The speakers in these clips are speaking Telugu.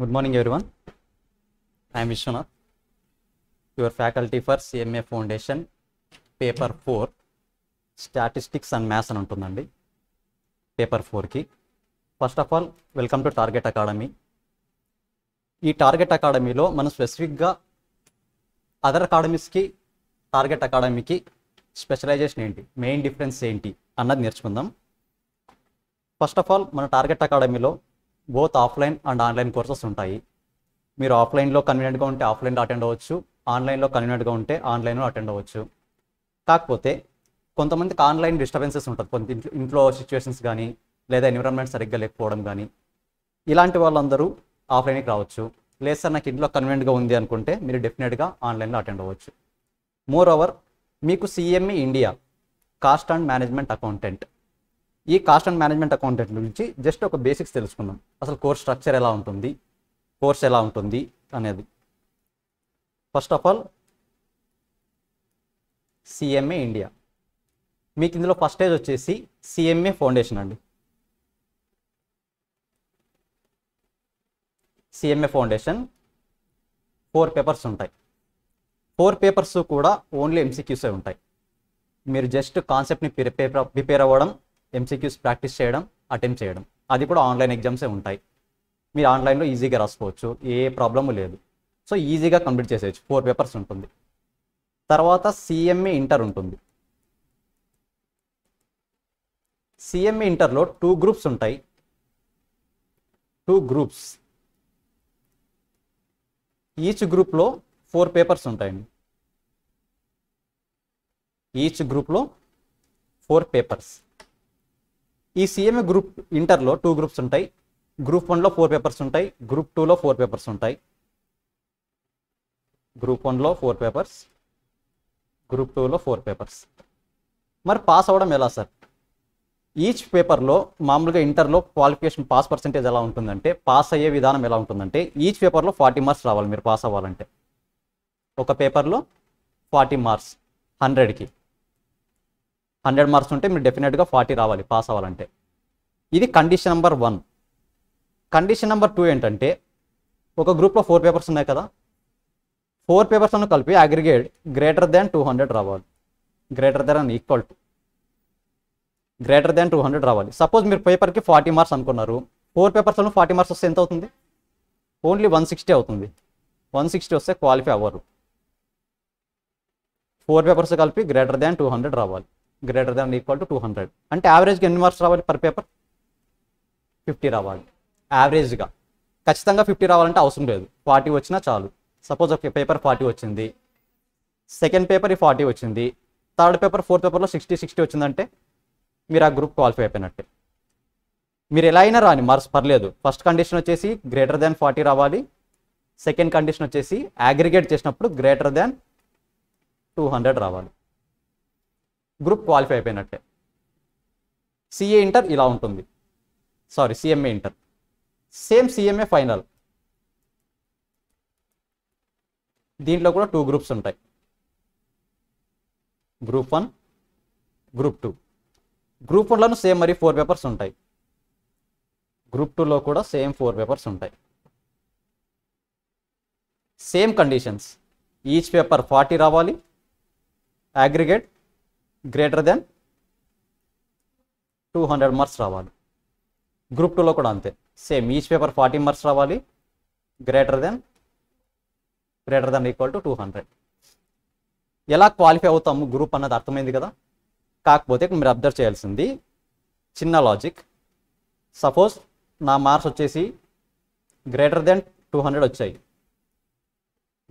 Good morning everyone I'm Vishwanath your faculty for CMA foundation paper four statistics and maths అని ఉంటుందండి పేపర్ ఫోర్కి first of all welcome to target academy ఈ టార్గెట్ అకాడమీలో మనం స్పెసిఫిక్గా అదర్ అకాడమీస్కి టార్గెట్ అకాడమీకి స్పెషలైజేషన్ ఏంటి మెయిన్ డిఫరెన్స్ ఏంటి అన్నది నేర్చుకుందాం ఫస్ట్ ఆఫ్ ఆల్ మన టార్గెట్ అకాడమీలో both offline and online courses ఉంటాయి మీరు ఆఫ్లైన్లో కన్వీనియంట్గా ఉంటే ఆఫ్లైన్లో అటెండ్ అవ్వచ్చు ఆన్లైన్లో కన్వీనియంట్గా ఉంటే ఆన్లైన్లో అటెండ్ అవ్వచ్చు కాకపోతే కొంతమందికి ఆన్లైన్ డిస్టర్బెన్సెస్ ఉంటుంది కొంత ఇంట్లో ఇంట్లో సిచ్యువేషన్స్ కానీ లేదా ఎన్విరాన్మెంట్ సరిగ్గా లేకపోవడం కానీ ఇలాంటి వాళ్ళందరూ ఆఫ్లైన్కి రావచ్చు లేదు సార్ నాకు ఇంట్లో కన్వీనియంట్గా ఉంది అనుకుంటే మీరు డెఫినెట్గా ఆన్లైన్లో అటెండ్ అవ్వచ్చు మోర్ ఓవర్ మీకు CMA India cost and management accountant ఈ కాస్ట్ అండ్ మేనేజ్మెంట్ అకౌంటెంట్ గురించి జస్ట్ ఒక బేసిక్స్ తెలుసుకుందాం అసలు కోర్స్ స్ట్రక్చర్ ఎలా ఉంటుంది కోర్స్ ఎలా ఉంటుంది అనేది first of all CMA India మీకు ఇందులో ఫస్ట్ స్టేజ్ వచ్చేసి సిఎంఏ ఫౌండేషన్ అండి సిఎంఏ ఫౌండేషన్ ఫోర్ పేపర్స్ ఉంటాయి ఫోర్ పేపర్స్ కూడా ఓన్లీ ఎంసీక్యూసే ఉంటాయి మీరు జస్ట్ కాన్సెప్ట్ని ప్రిపేర్ ప్రిపేర్ అవ్వడం ఎంసీక్యూస్ ప్రాక్టీస్ చేయడం అటెంప్ట్ చేయడం అది కూడా ఆన్లైన్ ఎగ్జామ్సే ఉంటాయి మీరు ఆన్లైన్లో ఈజీగా రాసుకోవచ్చు ఏ ప్రాబ్లము లేదు సో ఈజీగా కంప్లీట్ చేసేయచ్చు ఫోర్ పేపర్స్ ఉంటుంది తర్వాత సిఎంఈ ఇంటర్ e ఉంటుంది సిఎంఈ ఇంటర్లో టూ గ్రూప్స్ ఉంటాయి టూ గ్రూప్స్ ఈచ్ గ్రూప్లో ఫోర్ పేపర్స్ ఉంటాయండి ఈచ్ గ్రూప్లో ఫోర్ పేపర్స్ ఈ సిఎంఏ గ్రూప్ ఇంటర్లో టూ గ్రూప్స్ ఉంటాయి గ్రూప్ వన్లో ఫోర్ పేపర్స్ ఉంటాయి గ్రూప్ టూలో ఫోర్ పేపర్స్ ఉంటాయి గ్రూప్ వన్లో ఫోర్ పేపర్స్ గ్రూప్ టూలో ఫోర్ పేపర్స్ మరి పాస్ అవ్వడం ఎలా సార్ ఈచ్ పేపర్లో మామూలుగా ఇంటర్లో క్వాలిఫికేషన్ పాస్ పర్సంటేజ్ ఎలా ఉంటుందంటే పాస్ అయ్యే విధానం ఎలా ఉంటుందంటే ఈచ్ పేపర్లో ఫార్టీ మార్క్స్ రావాలి మీరు పాస్ అవ్వాలంటే ఒక పేపర్లో ఫార్టీ మార్క్స్ హండ్రెడ్కి హండ్రెడ్ మార్క్స్ ఉంటే మీరు డెఫినెట్గా ఫార్టీ రావాలి పాస్ అవ్వాలంటే ఇది condition number one condition number two ఏంటంటే ఒక గ్రూప్లో ఫోర్ పేపర్స్ ఉన్నాయి కదా ఫోర్ పేపర్స్ అన్న కలిపి aggregate greater than two hundred రావాలి greater than equal to greater than two hundred రావాలి సపోజ్ మీరు పేపర్కి ఫార్టీ మార్క్స్ అనుకున్నారు ఫోర్ పేపర్స్లో ఫార్టీ మార్క్స్ వస్తే ఎంత అవుతుంది ఓన్లీ వన్ సిక్స్టీ అవుతుంది వన్ సిక్స్టీ వస్తే క్వాలిఫై అవ్వరు ఫోర్ పేపర్స్ కలిపి గ్రేటర్ దాన్ టూ హండ్రెడ్ రావాలి greater than equal to two hundred అంటే యావరేజ్గా ఎన్ని మార్క్స్ రావాలి పర్ పేపర్ ఫిఫ్టీ రావాలి యావరేజ్గా ఖచ్చితంగా ఫిఫ్టీ రావాలంటే అవసరం లేదు ఫార్టీ వచ్చినా చాలు సపోజ్ ఒక పేపర్ ఫార్టీ వచ్చింది సెకండ్ పేపర్ ఈ ఫార్టీ వచ్చింది థర్డ్ పేపర్ ఫోర్త్ పేపర్లో సిక్స్టీ సిక్స్టీ వచ్చిందంటే మీరు ఆ గ్రూప్ క్వాలిఫై అయిపోయినట్టే మీరు ఎలా అయినా రాని మార్క్స్ పర్లేదు ఫస్ట్ కండిషన్ వచ్చేసి గ్రేటర్ దాన్ ఫార్టీ రావాలి సెకండ్ కండిషన్ వచ్చేసి అగ్రిగేట్ చేసినప్పుడు గ్రేటర్ దాన్ టూ హండ్రెడ్ రావాలి గ్రూప్ క్వాలిఫై అయిపోయినట్టే సిఏ ఇంటర్ ఇలా ఉంటుంది sorry CMA inter same CMA final దీంట్లో కూడా టూ గ్రూప్స్ ఉంటాయి group one group two group వన్లోనూ సేమ్ మరి ఫోర్ పేపర్స్ ఉంటాయి గ్రూప్ టూలో కూడా సేమ్ ఫోర్ పేపర్స్ ఉంటాయి same conditions each paper forty రావాలి aggregate greater than two hundred marks రావాలి గ్రూప్ టూలో కూడా అంతే same each paper forty marks రావాలి greater than greater than equal to two hundred ఎలా క్వాలిఫై అవుతాము గ్రూప్ అన్నది అర్థమైంది కదా కాకపోతే మీరు అబ్జర్వ్ చేయాల్సింది చిన్న లాజిక్ సపోజ్ నా మార్క్స్ వచ్చేసి గ్రేటర్ దెన్ టూ హండ్రెడ్ వచ్చాయి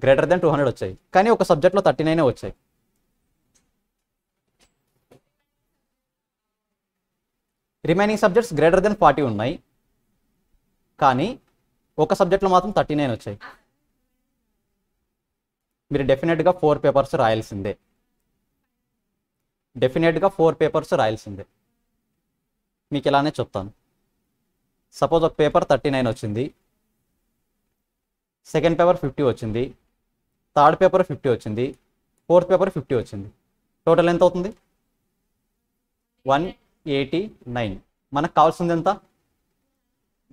గ్రేటర్ దెన్ టూ హండ్రెడ్ వచ్చాయి కానీ ఒక సబ్జెక్ట్లో థర్టీ నైనే వచ్చాయి remaining subjects greater than forty ఉన్నాయి కానీ ఒక సబ్జెక్ట్లో మాత్రం థర్టీ నైన్ వచ్చాయి మీరు డెఫినెట్గా ఫోర్ పేపర్స్ రాయాల్సిందే డెఫినెట్గా ఫోర్ పేపర్స్ రాయాల్సిందే మీకు ఇలానే చెప్తాను సపోజ్ ఒక పేపర్ థర్టీ నైన్ వచ్చింది సెకండ్ పేపర్ ఫిఫ్టీ వచ్చింది థర్డ్ పేపర్ ఫిఫ్టీ వచ్చింది ఫోర్త్ పేపర్ ఫిఫ్టీ వచ్చింది టోటల్ ఎంత అవుతుంది వన్ ఎయిటీ నైన్ మనకు కావాల్సింది ఎంత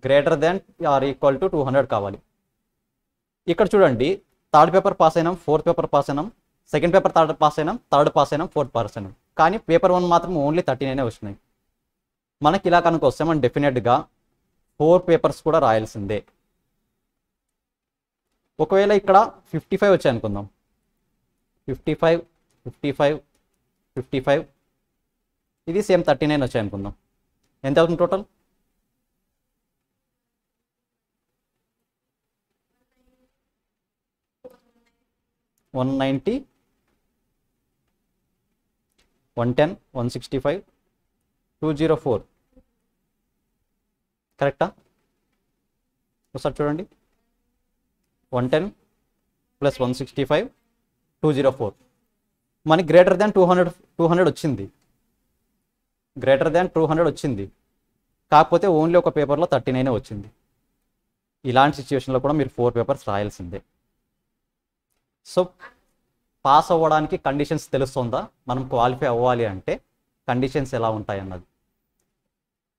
greater than or equal to two hundred కావాలి ఇక్కడ చూడండి థర్డ్ పేపర్ పాస్ అయినాం ఫోర్త్ పేపర్ పాస్ అయినాం సెకండ్ పేపర్ థర్డ్ పాస్ అయినాం థర్డ్ పాస్ అయినాం ఫోర్త్ పాస్ అయినాం కానీ పేపర్ వన్ మాత్రం ఓన్లీ థర్టీ నైనే వచ్చినాయి మనకి ఇలా కనుక వస్తే మనం డెఫినెట్గా ఫోర్ పేపర్స్ కూడా రాయాల్సిందే ఒకవేళ ఇక్కడ ఫిఫ్టీ ఫైవ్ వచ్చాయనుకుందాం fifty five fifty five fifty five ఇది సేమ్ థర్టీ నైన్ వచ్చాయి అనుకుందాం ఎంత అవుతుంది total one ninety one ten one sixty five two zero four కరెక్టా ఒకసారి చూడండి one ten plus one sixty five two zero four మనకి greater than two hundred two hundred వచ్చింది గ్రేటర్ దాన్ టూ హండ్రెడ్ వచ్చింది కాకపోతే ఓన్లీ ఒక పేపర్లో థర్టీ నైనే వచ్చింది ఇలాంటి సిచ్యువేషన్లో కూడా మీరు ఫోర్ పేపర్స్ రాయాల్సిందే సో పాస్ అవ్వడానికి కండిషన్స్ తెలుస్తుందా మనం క్వాలిఫై అవ్వాలి అంటే కండిషన్స్ ఎలా ఉంటాయన్నది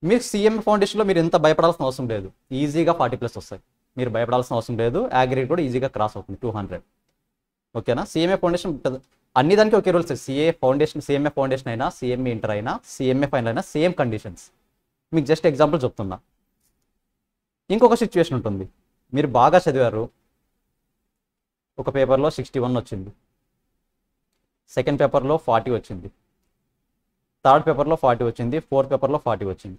మీరు సీఎం ఫౌండేషన్లో మీరు ఎంత భయపడాల్సిన అవసరం లేదు ఈజీగా ఫార్టీ ప్లస్ వస్తాయి మీరు భయపడాల్సిన అవసరం లేదు యాగ్రీ కూడా ఈజీగా క్రాస్ అవుతుంది టూ హండ్రెడ్ ఓకేనా సీఎంఏ ఫౌండేషన్ అన్ని దానికి ఒకే rules CA foundation CMA foundation అయినా సిఎంఏ ఇంటర్ అయినా సిఎంఏ ఫైనల్ అయినా సేమ్ కండిషన్స్ మీకు జస్ట్ ఎగ్జాంపుల్ చెప్తున్నా ఇంకొక సిచ్యువేషన్ ఉంటుంది మీరు బాగా చదివారు ఒక పేపర్లో సిక్స్టీ వన్ వచ్చింది సెకండ్ పేపర్లో ఫార్టీ వచ్చింది థర్డ్ పేపర్లో ఫార్టీ వచ్చింది ఫోర్త్ పేపర్లో ఫార్టీ వచ్చింది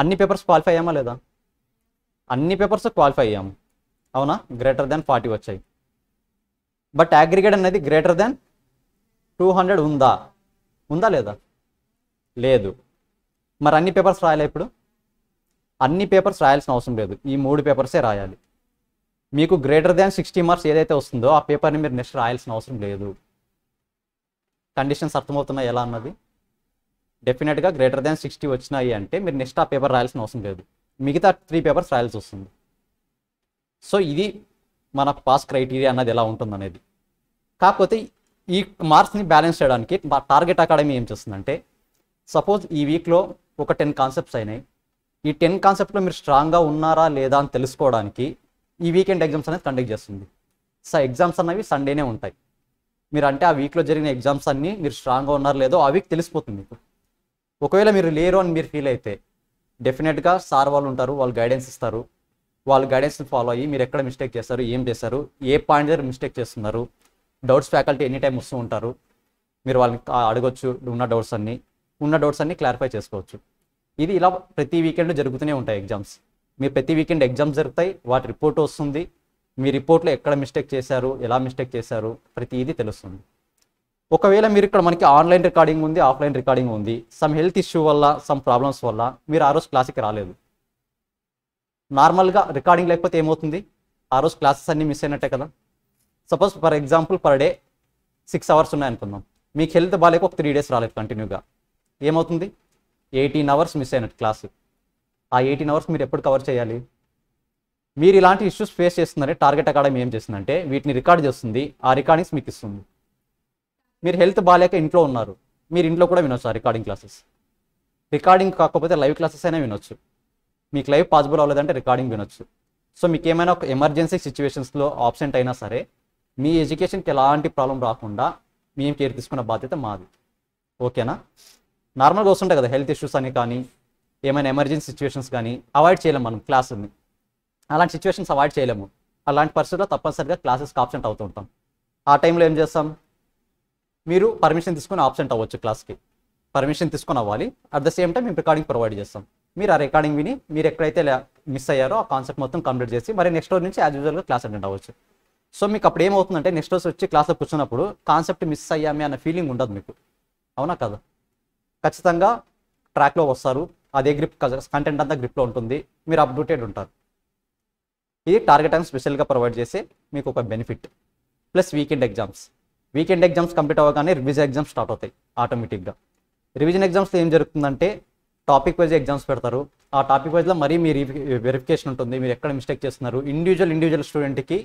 అన్ని పేపర్స్ క్వాలిఫై అయ్యామా లేదా అన్ని పేపర్స్ క్వాలిఫై అయ్యాము అవునా గ్రేటర్ దెన్ ఫార్టీ వచ్చాయి బట్ అగ్రిగేట్ అనేది గ్రేటర్ దెన్ టూ హండ్రెడ్ ఉందా ఉందా లేదా లేదు మరి అన్ని పేపర్స్ రాయాలి ఇప్పుడు అన్ని పేపర్స్ రాయాల్సిన అవసరం లేదు ఈ మూడు పేపర్సే రాయాలి మీకు గ్రేటర్ దాన్ సిక్స్టీ మార్క్స్ ఏదైతే వస్తుందో ఆ పేపర్ని మీరు నెక్స్ట్ రాయాల్సిన అవసరం లేదు కండిషన్స్ అర్థమవుతున్నాయి ఎలా అన్నది డెఫినెట్గా గ్రేటర్ దాన్ సిక్స్టీ వచ్చినాయి అంటే మీరు నెక్స్ట్ ఆ పేపర్ రాయాల్సిన అవసరం లేదు మిగతా త్రీ పేపర్స్ రాయాల్సి వస్తుంది సో ఇది మన పాస్ క్రైటీరియా అన్నది ఎలా ఉంటుందనేది కాకపోతే ఈ మార్క్స్ని బ్యాలెన్స్ చేయడానికి మా టార్గెట్ అకాడమీ ఏం చేస్తుందంటే సపోజ్ ఈ వీక్లో ఒక టెన్ కాన్సెప్ట్స్ అయినాయి ఈ టెన్ కాన్సెప్ట్లో మీరు స్ట్రాంగ్గా ఉన్నారా లేదా అని తెలుసుకోవడానికి ఈ వీకెండ్ ఎగ్జామ్స్ అనేది కండక్ట్ చేస్తుంది సో ఎగ్జామ్స్ అన్నవి సండేనే ఉంటాయి మీరు అంటే ఆ వీక్లో జరిగిన ఎగ్జామ్స్ అన్నీ మీరు స్ట్రాంగ్గా ఉన్నారో లేదో ఆ వీక్ తెలిసిపోతుంది మీకు ఒకవేళ మీరు లేరు అని మీరు ఫీల్ అయితే డెఫినెట్గా సార్ వాళ్ళు ఉంటారు వాళ్ళు గైడెన్స్ ఇస్తారు వాళ్ళ గైడెన్స్ని ఫాలో అయ్యి మీరు ఎక్కడ మిస్టేక్ చేస్తారు ఏం చేస్తారు ఏ పాయింట్ దగ్గర మిస్టేక్ చేస్తున్నారు డౌట్స్ ఫ్యాకల్టీ ఎనీ టైం వస్తూ ఉంటారు మీరు వాళ్ళని అడగొచ్చు ఉన్న డౌట్స్ అన్నీ ఉన్న డౌట్స్ అన్నీ క్లారిఫై చేసుకోవచ్చు ఇది ఇలా ప్రతి వీకెండ్ జరుగుతూనే ఉంటాయి ఎగ్జామ్స్ మీరు ప్రతి వీకెండ్ ఎగ్జామ్స్ జరుగుతాయి వాటి రిపోర్ట్ వస్తుంది మీ రిపోర్ట్లో ఎక్కడ మిస్టేక్ చేశారు ఎలా మిస్టేక్ చేశారు ప్రతి ఇది తెలుస్తుంది ఒకవేళ మీరు ఇక్కడ మనకి ఆన్లైన్ రికార్డింగ్ ఉంది ఆఫ్లైన్ రికార్డింగ్ ఉంది సమ్ హెల్త్ ఇష్యూ వల్ల సమ్ ప్రాబ్లమ్స్ వల్ల మీరు ఆ రోజు క్లాస్కి రాలేదు నార్మల్గా రికార్డింగ్ లేకపోతే ఏమవుతుంది ఆ రోజు క్లాసెస్ అన్నీ మిస్ అయినట్టే కదా suppose for example per day six hours ఉన్నాయనుకుందాం మీకు హెల్త్ బాగాలేక ఒక త్రీ డేస్ రాలేదు కంటిన్యూగా ఏమవుతుంది ఎయిటీన్ అవర్స్ మిస్ అయినట్టు క్లాసు ఆ ఎయిటీన్ అవర్స్ మీరు ఎప్పుడు కవర్ చేయాలి మీరు ఇలాంటి ఇష్యూస్ ఫేస్ చేస్తున్నారే టార్గెట్ అకాడమీ ఏం చేస్తుందంటే వీటిని రికార్డ్ చేస్తుంది ఆ రికార్డింగ్స్ మీకు ఇస్తుంది మీరు హెల్త్ బాగాలేక ఇంట్లో ఉన్నారు మీరు ఇంట్లో కూడా వినొచ్చు ఆ రికార్డింగ్ క్లాసెస్ రికార్డింగ్ కాకపోతే లైవ్ క్లాసెస్ అయినా వినొచ్చు మీకు లైవ్ పాసిబుల్ అవ్వలేదంటే రికార్డింగ్ వినొచ్చు సో మీకు ఏమైనా ఒక ఎమర్జెన్సీ సిచ్యువేషన్స్లో ఆబ్సెంట్ అయినా సరే మీ ఎడ్యుకేషన్కి ఎలాంటి ప్రాబ్లం రాకుండా మేము కేర్ తీసుకున్న బాధ్యత మాది ఓకేనా నార్మల్గా వస్తుంటాయి కదా హెల్త్ ఇష్యూస్ అని కానీ ఏమైనా ఎమర్జెన్సీ సిచ్యువేషన్స్ కానీ అవాయిడ్ చేయలేము మనం క్లాసుని అలాంటి సిచ్యువేషన్స్ అవాయిడ్ చేయలేము అలాంటి పరిస్థితుల్లో తప్పనిసరిగా క్లాసెస్కి ఆబ్సెంట్ అవుతూ ఉంటాం ఆ టైంలో ఏం చేస్తాం మీరు పర్మిషన్ తీసుకుని ఆబ్సెంట్ అవ్వచ్చు క్లాస్కి పర్మిషన్ తీసుకొని అవ్వాలి అట్ ద సేమ్ టైం మేము రికార్డింగ్ ప్రొవైడ్ చేస్తాం మీరు ఆ రికార్డింగ్ విని మీరు ఎక్కడైతే మిస్ అయ్యారో ఆ కాన్సెప్ట్ మొత్తం కంప్లీట్ చేసి మరి నెక్స్ట్ రోజు నుంచి యాజ్ యూజువల్గా క్లాస్ అటెండ్ అవ్వచ్చు సో మీకు అప్పుడు ఏమవుతుందంటే నెక్స్ట్ రోజు వచ్చి క్లాస్లో కూర్చున్నప్పుడు కాన్సెప్ట్ మిస్ అయ్యామే అన్న ఫీలింగ్ ఉండదు మీకు అవునా కదా ఖచ్చితంగా ట్రాక్లో వస్తారు అదే గ్రిప్ కంటెంట్ అంతా గ్రిప్లో ఉంటుంది మీరు అప్డేటెడ్ ఉంటారు ఇది టార్గెట్ అండ్ స్పెషల్గా ప్రొవైడ్ చేసి మీకు ఒక benefit plus weekend exams weekend exams complete అవ్వగానే రివిజన్ ఎగ్జామ్స్ స్టార్ట్ అవుతాయి ఆటోమేటిక్గా రివిజన్ ఎగ్జామ్స్లో ఏం జరుగుతుందంటే టాపిక్ వైజ్ ఎగ్జామ్స్ పెడతారు ఆ టాపిక్ వైజ్లో మరీ మీ వెరిఫికేషన్ ఉంటుంది మీరు ఎక్కడ మిస్టేక్ చేస్తున్నారు ఇండివిజువల్ ఇండివిజువల్ స్టూడెంట్కి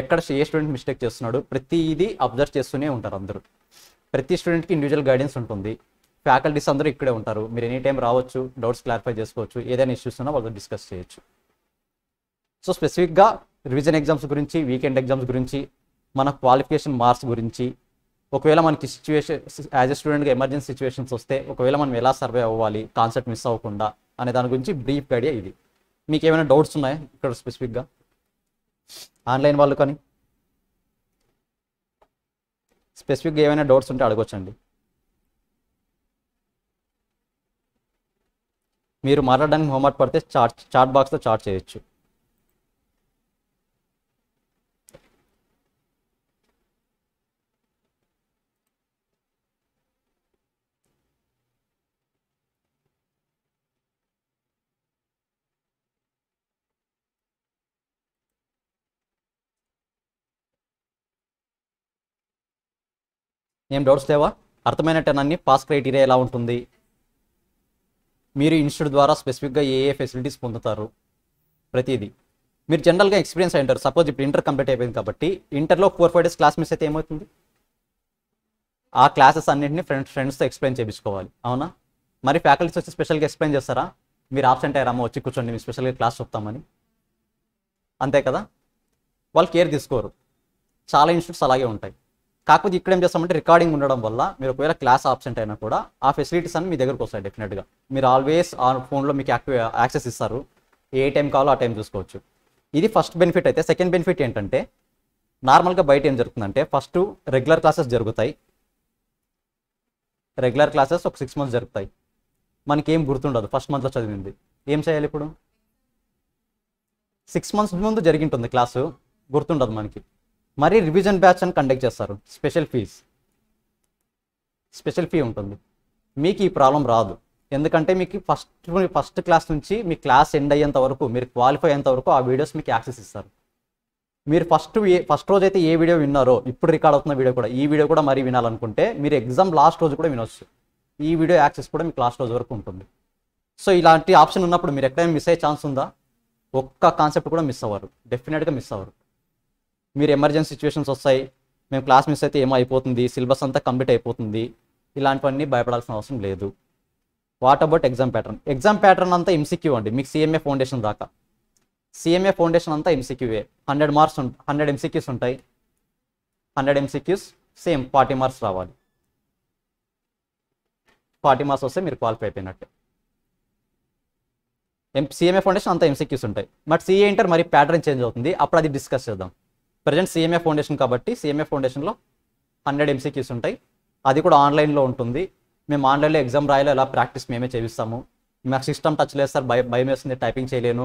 ఎక్కడ ఏ స్టూడెంట్ మిస్టేక్ చేస్తున్నాడు ప్రతిదీ అబ్జర్వ్ చేస్తూనే ఉంటారు అందరూ ప్రతి స్టూడెంట్కి ఇండివిజువల్ గైడెన్స్ ఉంటుంది ఫ్యాకల్టీస్ అందరూ ఇక్కడే ఉంటారు మీరు ఎనీ టైం రావచ్చు డౌట్స్ క్లారిఫై చేసుకోవచ్చు ఏదైనా ఇష్యూస్ ఉన్నా వాళ్ళు డిస్కస్ చేయొచ్చు సో స్పెసిఫిక్గా రివిజన్ ఎగ్జామ్స్ గురించి వీకెండ్ ఎగ్జామ్స్ గురించి మన క్వాలిఫికేషన్ మార్క్స్ గురించి ఒకవేళ మనకి సిచ్యువేషన్ యాజ్ ఎ స్టూడెంట్గా ఎమర్జెన్సీ సిచ్యువేషన్స్ వస్తే ఒకవేళ మనం ఎలా సర్వే అవ్వాలి కాన్సెప్ట్ మిస్ అవ్వకుండా అనే దాని గురించి బ్రీఫ్ ఐడియా ఇది మీకు ఏమైనా డౌట్స్ ఉన్నాయా ఇక్కడ స్పెసిఫిక్గా ఆన్లైన్ వాళ్ళు కానీ స్పెసిఫిక్గా ఏమైనా డౌట్స్ ఉంటే అడగొచ్చండి మీరు మాట్లాడడానికి హోంవర్క్ పడితే చార్ట్ చార్ట్ బాక్స్తో చార్ట్ చేయొచ్చు ఏం డౌట్స్ లేవా అర్థమైన టెన్ అన్ని పాస్ క్రైటీరియా ఎలా ఉంటుంది మీరు ఇన్స్టిట్యూట్ ద్వారా స్పెసిఫిక్గా ఏ ఏ ఫెసిలిటీస్ పొందుతారు ప్రతిదీ మీరు జనరల్గా ఎక్స్పీరియన్స్ అయి ఉంటారు సపోజ్ ఇప్పుడు ఇంటర్ కంప్లీట్ అయిపోయింది కాబట్టి ఇంటర్లో four five days class miss అయితే ఏమవుతుంది ఆ క్లాసెస్ అన్నింటినీ ఫ్రెండ్స్ ఫ్రెండ్స్తో ఎక్స్ప్లెయిన్ చేయించుకోవాలి అవునా మరి ఫ్యాకల్టీస్ వచ్చి స్పెషల్గా ఎక్స్ప్లెయిన్ చేస్తారా మీరు ఆబ్సెంట్ అయ్యారమ్మా వచ్చి కూర్చోండి మీ స్పెషల్గా క్లాస్ చెప్తామని అంతే కదా వాళ్ళు కేర్ తీసుకోరు చాలా ఇన్స్టిట్యూట్స్ అలాగే ఉంటాయి కాకపోతే ఇక్కడ ఏం చేస్తామంటే రికార్డింగ్ ఉండడం వల్ల మీరు ఒకవేళ క్లాస్ ఆబ్సెంట్ అయినా కూడా ఆ ఫెసిలిటీస్ అన్ని మీ దగ్గరకు వస్తాయి డెఫినెట్గా మీరు ఆల్వేస్ ఆ ఫోన్లో మీకు యాక్టివ్ యాక్సెస్ ఇస్తారు ఏ టైం కావాలో ఆ టైం చూసుకోవచ్చు ఇది ఫస్ట్ బెనిఫిట్ అయితే సెకండ్ బెనిఫిట్ ఏంటంటే నార్మల్గా బయట ఏం జరుగుతుందంటే ఫస్ట్ రెగ్యులర్ క్లాసెస్ జరుగుతాయి రెగ్యులర్ క్లాసెస్ ఒక సిక్స్ మంత్స్ జరుగుతాయి మనకి ఏం గుర్తుండదు ఫస్ట్ మంత్లో చదివింది ఏం చేయాలి ఇప్పుడు సిక్స్ మంత్స్ ముందు జరిగింటుంది క్లాసు గుర్తుండదు మనకి మరీ రివిజన్ బ్యాచ్ అని కండక్ట్ చేస్తారు స్పెషల్ ఫీజ్ స్పెషల్ ఫీ ఉంటుంది మీకు ఈ ప్రాబ్లం రాదు ఎందుకంటే మీకు ఫస్ట్ ఫస్ట్ క్లాస్ నుంచి మీ క్లాస్ ఎండ్ అయ్యేంత వరకు మీరు క్వాలిఫై అయ్యేంత వరకు ఆ వీడియోస్ మీకు యాక్సెస్ ఇస్తారు మీరు ఫస్ట్ ఫస్ట్ రోజు అయితే ఏ వీడియో విన్నారో ఇప్పుడు రికార్డ్ అవుతున్న వీడియో కూడా ఈ వీడియో కూడా మరీ వినాలనుకుంటే మీరు ఎగ్జామ్ లాస్ట్ రోజు కూడా వినొచ్చు ఈ వీడియో యాక్సెస్ కూడా మీకు లాస్ట్ రోజు వరకు ఉంటుంది సో ఇలాంటి ఆప్షన్ ఉన్నప్పుడు మీరు ఎక్కడైనా మిస్ అయ్యే ఛాన్స్ ఉందా ఒక్క కాన్సెప్ట్ కూడా మిస్ అవ్వరు డెఫినెట్గా మిస్ అవ్వరు మీరు ఎమర్జెన్సీ సిచ్యువేషన్స్ వస్తాయి మేము క్లాస్ మిస్ అయితే ఏమో అయిపోతుంది సిలబస్ అంతా కంప్లీట్ అయిపోతుంది ఇలాంటివన్నీ భయపడాల్సిన అవసరం లేదు what about exam pattern exam pattern అంతా ఎంసీక్యూ అండి మీకు సిఎంఏ ఫౌండేషన్ దాకా సిఎంఏ ఫౌండేషన్ అంతా MCQ a hundred marks hundred MCQs ఉంటాయి hundred MCQs same forty marks రావాలి ఫార్టీ మార్క్స్ వస్తే మీరు క్వాలిఫై అయిపోయినట్టే ఎం సిఎంఏ ఫౌండేషన్ అంతా ఎంసీక్యూస్ ఉంటాయి బట్ సిఏ ఇంటర్ మరి ప్యాటర్న్ చేంజ్ అవుతుంది అప్పుడు అది డిస్కస్ చేద్దాం ప్రజెంట్ సిఎంఏ ఫౌండేషన్ కాబట్టి సిఎంఏ ఫౌండేషన్లో హండ్రెడ్ ఎంసీక్యూస్ ఉంటాయి అది కూడా ఆన్లైన్లో ఉంటుంది మేము ఆన్లైన్లో ఎగ్జామ్ రాయాలో ఎలా ప్రాక్టీస్ మేమే చేయిస్తాము మాకు సిస్టమ్ టచ్ లేదు సార్ భయ భయం వేస్తుంది టైపింగ్ చేయలేను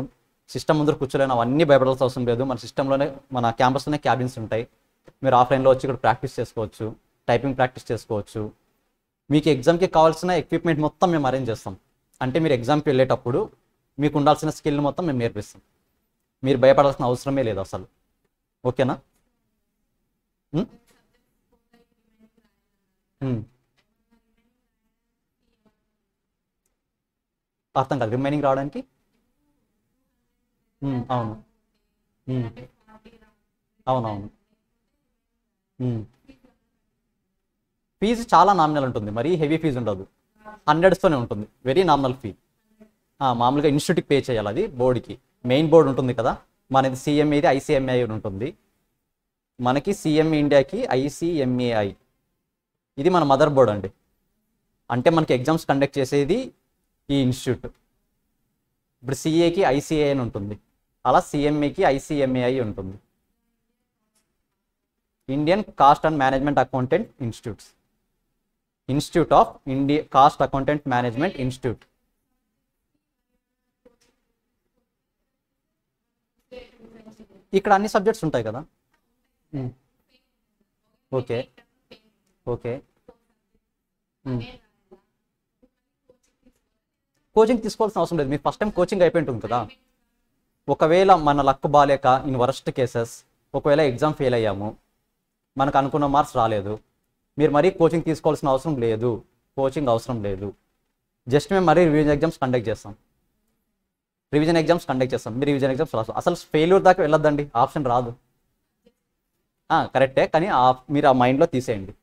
సిస్టమ్ ముందు కూర్చోలేను అవన్నీ భయపడాల్సిన అవసరం లేదు మన సిస్టంలోనే మన క్యాంపస్లోనే క్యాబిన్స్ ఉంటాయి మీరు ఆఫ్లైన్లో వచ్చి ఇక్కడ ప్రాక్టీస్ చేసుకోవచ్చు టైపింగ్ ప్రాక్టీస్ చేసుకోవచ్చు మీకు ఎగ్జామ్కి కావాల్సిన ఎక్విప్మెంట్ మొత్తం మేము అరేంజ్ చేస్తాం అంటే మీరు ఎగ్జామ్కి వెళ్ళేటప్పుడు మీకు ఉండాల్సిన స్కిల్ మొత్తం మేము నేర్పిస్తాం మీరు భయపడాల్సిన అవసరమే లేదు అసలు ఓకేనా అర్థం కాదు రిమైనింగ్ రావడానికి అవును అవునవును ఫీజు చాలా నామినల్ ఉంటుంది మరి హెవీ ఫీజు ఉండదు హండ్రెడ్స్తోనే ఉంటుంది వెరీ నామినల్ ఫీ మామూలుగా ఇన్స్టిట్యూట్కి పే చేయాలి అది బోర్డుకి మెయిన్ బోర్డు ఉంటుంది కదా మనది సిఎంఏది ఐసిఎంఐ అని ఉంటుంది మనకి సిఎం ఇండియాకి ఐసిఎంఏఐ ఇది మన మదర్ బోర్డ్ అండి అంటే మనకి ఎగ్జామ్స్ కండక్ట్ చేసేది ఈ ఇన్స్టిట్యూట్ ఇప్పుడు సిఏకి ఐసిఏ అని ఉంటుంది అలా సిఎంఏకి ఐసిఎంఏఐ ఉంటుంది Indian cost and management accountant institutes institute of India cost accountant management institute ఇక్కడ అన్ని సబ్జెక్ట్స్ ఉంటాయి కదా ఓకే ఓకే కోచింగ్ తీసుకోవాల్సిన అవసరం లేదు మీకు ఫస్ట్ టైం కోచింగ్ అయిపోయి ఉంటుంది కదా ఒకవేళ మన లక్ బాగాలేక ఇన్ వరస్ట్ కేసెస్ ఒకవేళ ఎగ్జామ్ ఫెయిల్ అయ్యాము మనకు అనుకున్న మార్క్స్ రాలేదు మీరు మరీ కోచింగ్ తీసుకోవాల్సిన అవసరం లేదు కోచింగ్ అవసరం లేదు జస్ట్ మేము మరీ రివిజన్ ఎగ్జామ్స్ కండక్ట్ చేస్తాం రివిజన్ ఎగ్జామ్స్ కండక్ట్ చేస్తాం మీరు రివిజన్ ఎగ్జామ్స్ రాస్తాం అసలు ఫెయిల్యూర్ దాకా వెళ్ళొద్దండి ఆప్షన్ రాదు కరెక్టే కానీ మీరు ఆ మైండ్లో తీసేయండి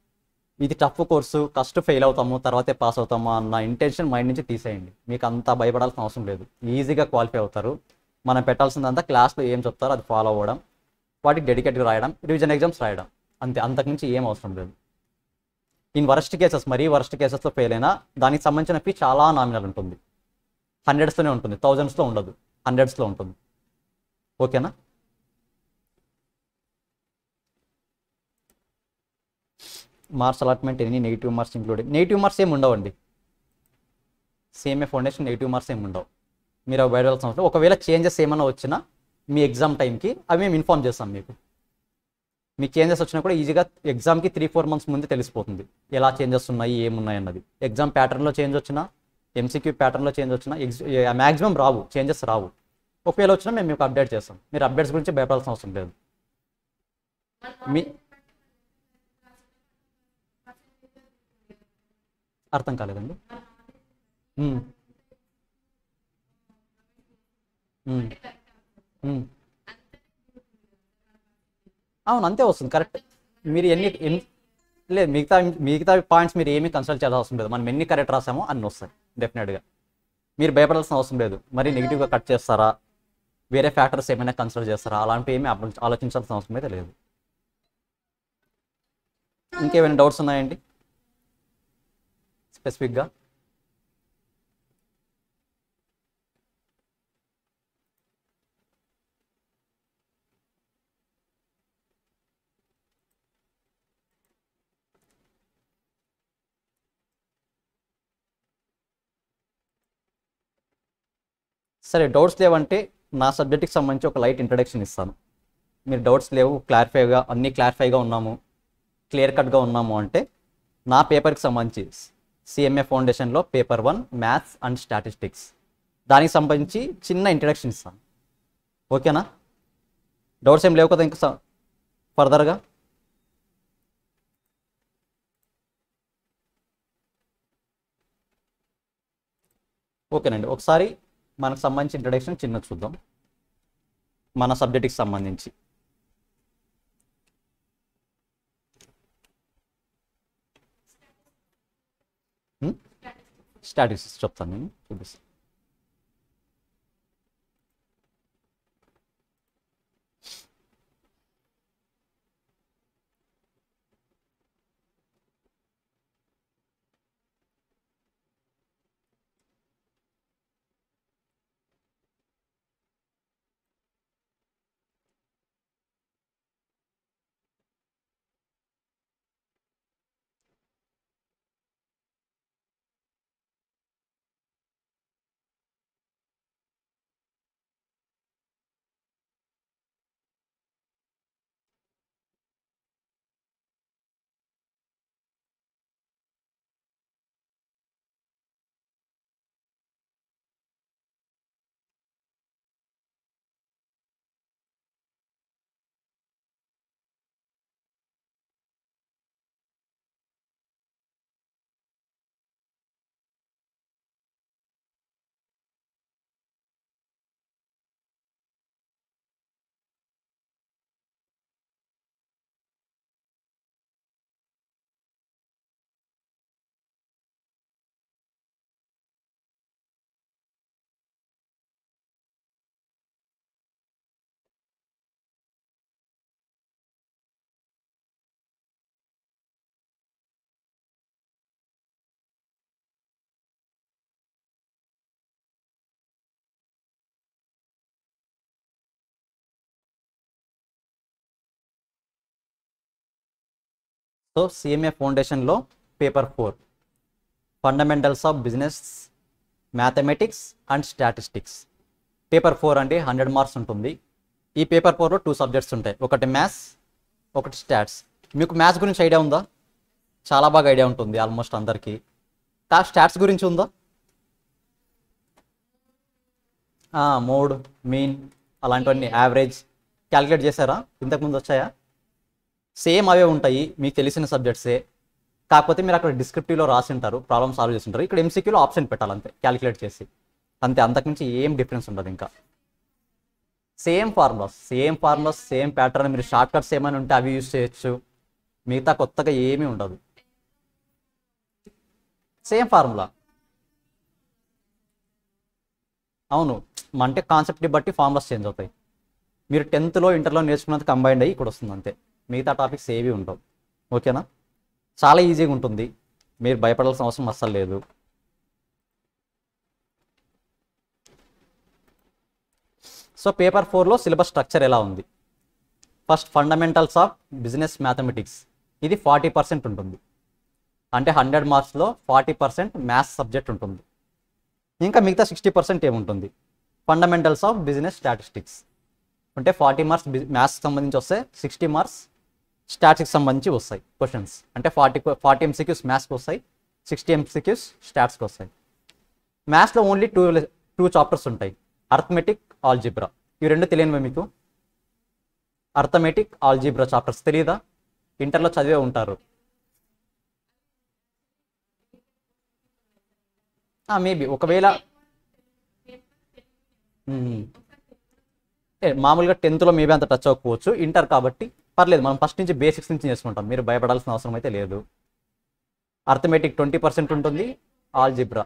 ఇది టఫ్ కోర్సు కష్ట ఫెయిల్ అవుతాము తర్వాతే పాస్ అవుతాము అన్న ఇంటెన్షన్ మైండ్ నుంచి తీసేయండి మీకు అంత భయపడాల్సిన అవసరం లేదు ఈజీగా క్వాలిఫై అవుతారు మనం పెట్టాల్సిందంతా క్లాస్లో ఏం చెప్తారో అది ఫాలో అవ్వడం వాటికి డెడికేట్గా రాయడం రివిజన్ ఎగ్జామ్స్ రాయడం అంతే అంతకుమించి ఏం అవసరం లేదు ఇన్ వరస్ట్ కేసెస్ మరీ వరస్ట్ కేసెస్లో ఫెయిల్ అయినా దానికి సంబంధించిన ఫీ చాలా నామినల్ ఉంటుంది హండ్రెడ్స్తోనే ఉంటుంది థౌజండ్స్లో ఉండదు హండ్రెడ్స్లో ఉంటుంది ఓకేనా మార్క్స్ అలాట్మెంట్ ఎన్ని negative marks included negative marks ఏమి ఉండవండి సేమే ఫౌండేషన్ నెగిటివ్ మార్క్స్ ఏమి ఉండవు మీరు అవి బయటవలసిన అవసరం ఒకవేళ చేంజెస్ ఏమైనా వచ్చినా మీ ఎగ్జామ్ టైంకి అవి మేము ఇన్ఫామ్ చేస్తాం మీకు మీ చేంజెస్ వచ్చినా కూడా ఈజీగా ఎగ్జామ్కి త్రీ ఫోర్ మంత్స్ ముందే తెలిసిపోతుంది ఎలా చేంజెస్ ఉన్నాయి ఏమున్నాయి అన్నది ఎగ్జామ్ ప్యాటర్న్లో చేంజ్ వచ్చినా ఎంసీక్యూ ప్యాటర్న్లో చేంజ్ వచ్చినా ఎగ్జ్ మ్యాక్సిమం రావు చేంజెస్ రావు ఒకవేళ వచ్చినా మేము మీకు అప్డేట్ చేస్తాం మీరు అప్డేట్స్ గురించి భయపడాల్సిన అవసరం లేదు మీ అర్థం కాలేదండి అవును అంతే వస్తుంది కరెక్ట్ మీరు ఎన్ని లేదు మిగతా మిగతా పాయింట్స్ మీరు ఏమీ కన్సల్ట్ చేయాల్సిన అవసరం లేదు మనం ఎన్ని కరెక్ట్ రాసామో అన్ని వస్తాయి డెఫినెట్గా మీరు భయపడాల్సిన అవసరం లేదు మరి నెగిటివ్గా mm-hmm. కట్ చేస్తారా వేరే ఫ్యాక్టర్స్ ఏమైనా కన్సల్ట్ చేస్తారా అలాంటివి ఏమి ఆలోచించాల్సిన అవసరం అయితే లేదు ఇంకేమైనా డౌట్స్ ఉన్నాయండి స్పెసిఫిక్గా సరే డౌట్స్ లేవంటే నా సబ్జెక్ట్కి సంబంధించి ఒక లైట్ ఇంట్రడక్షన్ ఇస్తాను మీరు డౌట్స్ లేవు క్లారిఫైగా అన్నీ క్లారిఫైగా ఉన్నాము క్లియర్ కట్గా ఉన్నాము అంటే నా పేపర్కి సంబంధించి సిఎంఏ ఫౌండేషన్లో paper one maths and statistics దానికి సంబంధించి చిన్న ఇంట్రడక్షన్ ఇస్తాను ఓకేనా డౌట్స్ ఏం లేవు కదా ఇంకా ఫర్దర్గా ఓకేనండి ఒకసారి మనకు సంబంధించి ఇంట్రడక్షన్ చిన్న చూద్దాం మన సబ్జెక్ట్కి సంబంధించి స్టాటిస్టిక్స్ hmm? చెప్తాను నేను చూపిస్తాను సో సిఎంఏ ఫౌండేషన్లో paper four fundamentals of business mathematics and statistics paper four అండి హండ్రెడ్ మార్క్స్ ఉంటుంది ఈ పేపర్ ఫోర్లో టూ సబ్జెక్ట్స్ ఉంటాయి ఒకటి మ్యాథ్స్ ఒకటి స్టాట్స్ మీకు మ్యాథ్స్ గురించి ఐడియా ఉందా చాలా బాగా ఐడియా ఉంటుంది ఆల్మోస్ట్ అందరికీ స్టాట్స్ గురించి ఉందా మోడ్ మీన్ అలాంటివన్నీ యావరేజ్ క్యాలిక్యులేట్ చేశారా ఇంతకుముందు వచ్చాయా సేమ్ అవే ఉంటాయి మీకు తెలిసిన సబ్జెక్ట్సే కాకపోతే మీరు అక్కడ డిస్క్రిప్టివ్లో రాసి ఉంటారు ప్రాబ్లమ్ సాల్వ్ చేసి ఉంటారు ఇక్కడ ఎంసీక్యూలో ఆప్షన్ పెట్టాలంతే క్యాలిక్యులేట్ చేసి అంతే అంతకుమించి ఏం డిఫరెన్స్ ఉండదు ఇంకా same formulas same formulas same pattern మీరు షార్ట్ కట్స్ ఏమైనా ఉంటే అవి యూజ్ చేయొచ్చు మిగతా కొత్తగా ఏమీ ఉండదు సేమ్ ఫార్ములా అవును మంటే కాన్సెప్ట్ని బట్టి ఫార్ములాస్ చేంజ్ అవుతాయి మీరు టెన్త్లో ఇంటర్లో నేర్చుకున్నది కంబైండ్ అయ్యి ఇక్కడ వస్తుంది అంతే మిగతా టాపిక్స్ ఏవి ఉండవు ఓకేనా చాలా ఈజీగా ఉంటుంది మీరు భయపడాల్సిన అవసరం అస్సలు లేదు సో పేపర్ ఫోర్లో సిలబస్ స్ట్రక్చర్ ఎలా ఉంది first fundamentals of business mathematics ఇది ఫార్టీ పర్సెంట్ ఉంటుంది అంటే హండ్రెడ్ మార్క్స్లో ఫార్టీ పర్సెంట్ మ్యాథ్స్ సబ్జెక్ట్ ఉంటుంది ఇంకా మిగతా సిక్స్టీ పర్సెంట్ ఏముంటుంది ఫండమెంటల్స్ ఆఫ్ బిజినెస్ స్టాటిస్టిక్స్ అంటే ఫార్టీ మార్క్స్ మ్యాథ్స్ సంబంధించి వస్తే సిక్స్టీ మార్క్స్ స్టాట్స్కి సంబంధించి వస్తాయి క్వశ్చన్స్ అంటే ఫార్టీ ఫార్టీ ఎంసీక్యూస్ మ్యాథ్స్కి వస్తాయి సిక్స్టీ ఎంసీక్యూస్ స్టాట్స్కి వస్తాయి మ్యాథ్స్లో ఓన్లీ టూ టూ చాప్టర్స్ ఉంటాయి అర్థమెటిక్ ఆల్జిబ్రా ఇవి రెండు తెలియనివి మీకు అర్థమెటిక్ ఆల్జిబ్రా చాప్టర్స్ తెలియదా ఇంటర్లో చదివే ఉంటారు మేబీ ఒకవేళ మామూలుగా టెన్త్లో మేబీ అంత టచ్ అవ్వకపోవచ్చు ఇంటర్ కాబట్టి పర్లేదు మనం ఫస్ట్ నుంచి బేసిక్స్ నుంచి చేసుకుంటాం మీరు భయపడాల్సిన అవసరం అయితే లేదు అర్థమెటిక్ ట్వంటీ పర్సెంట్ ఉంటుంది ఆల్ జిబ్రా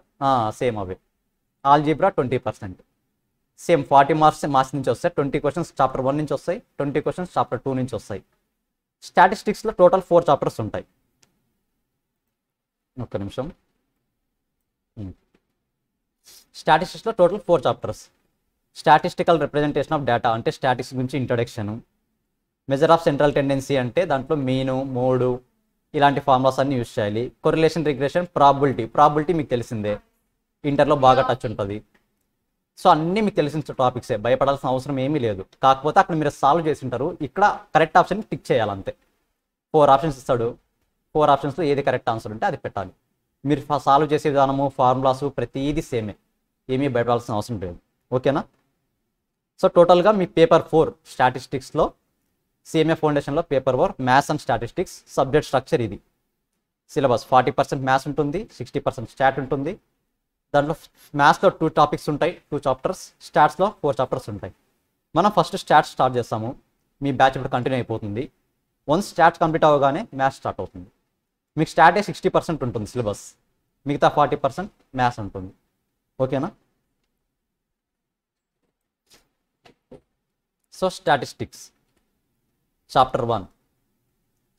సేమ్ అవే algebra twenty percent same forty marks marks నుంచి వస్తాయి ట్వంటీ క్వశ్చన్స్ చాప్టర్ వన్ నుంచి వస్తాయి ట్వంటీ క్వశ్చన్స్ చాప్టర్ టూ నుంచి వస్తాయి స్టాటిస్టిక్స్లో టోటల్ ఫోర్ చాప్టర్స్ ఉంటాయి ఒక్క నిమిషం స్టాటిస్టిక్స్లో total four chapters statistical representation of data అంటే స్టాటిక్స్ నుంచి introduction measure of central tendency అంటే దాంట్లో మీను మూడు ఇలాంటి ఫార్ములాస్ అన్ని యూజ్ చేయాలి కొరిలేషన్ రిగ్రెషన్ ప్రాబిలిటీ ప్రాబిలిటీ మీకు తెలిసిందే ఇంటర్లో బాగా టచ్ ఉంటుంది సో అన్నీ మీకు తెలిసిన టాపిక్సే భయపడాల్సిన అవసరం ఏమీ లేదు కాకపోతే అక్కడ మీరు సాల్వ్ చేసి ఉంటారు ఇక్కడ కరెక్ట్ ఆప్షన్ టిక్ చేయాలి అంతే ఫోర్ ఆప్షన్స్ ఇస్తాడు ఫోర్ ఆప్షన్స్లో ఏది కరెక్ట్ ఆన్సర్ ఉంటే అది పెట్టాలి మీరు సాల్వ్ చేసే విధానము ఫార్ములాస్ ప్రతిదీ సేమే ఏమీ భయపడాల్సిన అవసరం లేదు ఓకేనా సో టోటల్గా మీ పేపర్ ఫోర్ స్టాటిస్టిక్స్లో సిఎంఏ ఫౌండేషన్లో paper work maths and statistics subject structure ఇది సిలబస్ ఫార్టీ పర్సెంట్ మ్యాథ్స్ ఉంటుంది సిక్స్టీ పర్సెంట్ స్టాట్ ఉంటుంది దాంట్లో మ్యాథ్స్లో టూ టాపిక్స్ ఉంటాయి టూ చాప్టర్స్ స్టాట్స్లో ఫోర్ చాప్టర్స్ ఉంటాయి మనం ఫస్ట్ స్టాట్స్ స్టార్ట్ చేస్తాము మీ బ్యాచ్ ఇప్పుడు కంటిన్యూ అయిపోతుంది వన్స్ స్టాట్స్ కంప్లీట్ అవగానే మ్యాథ్స్ స్టార్ట్ అవుతుంది మీకు స్టాటే సిక్స్టీ పర్సెంట్ ఉంటుంది సిలబస్ మిగతా ఫార్టీ పర్సెంట్ మ్యాథ్స్ ఉంటుంది ఓకేనా so statistics chapter one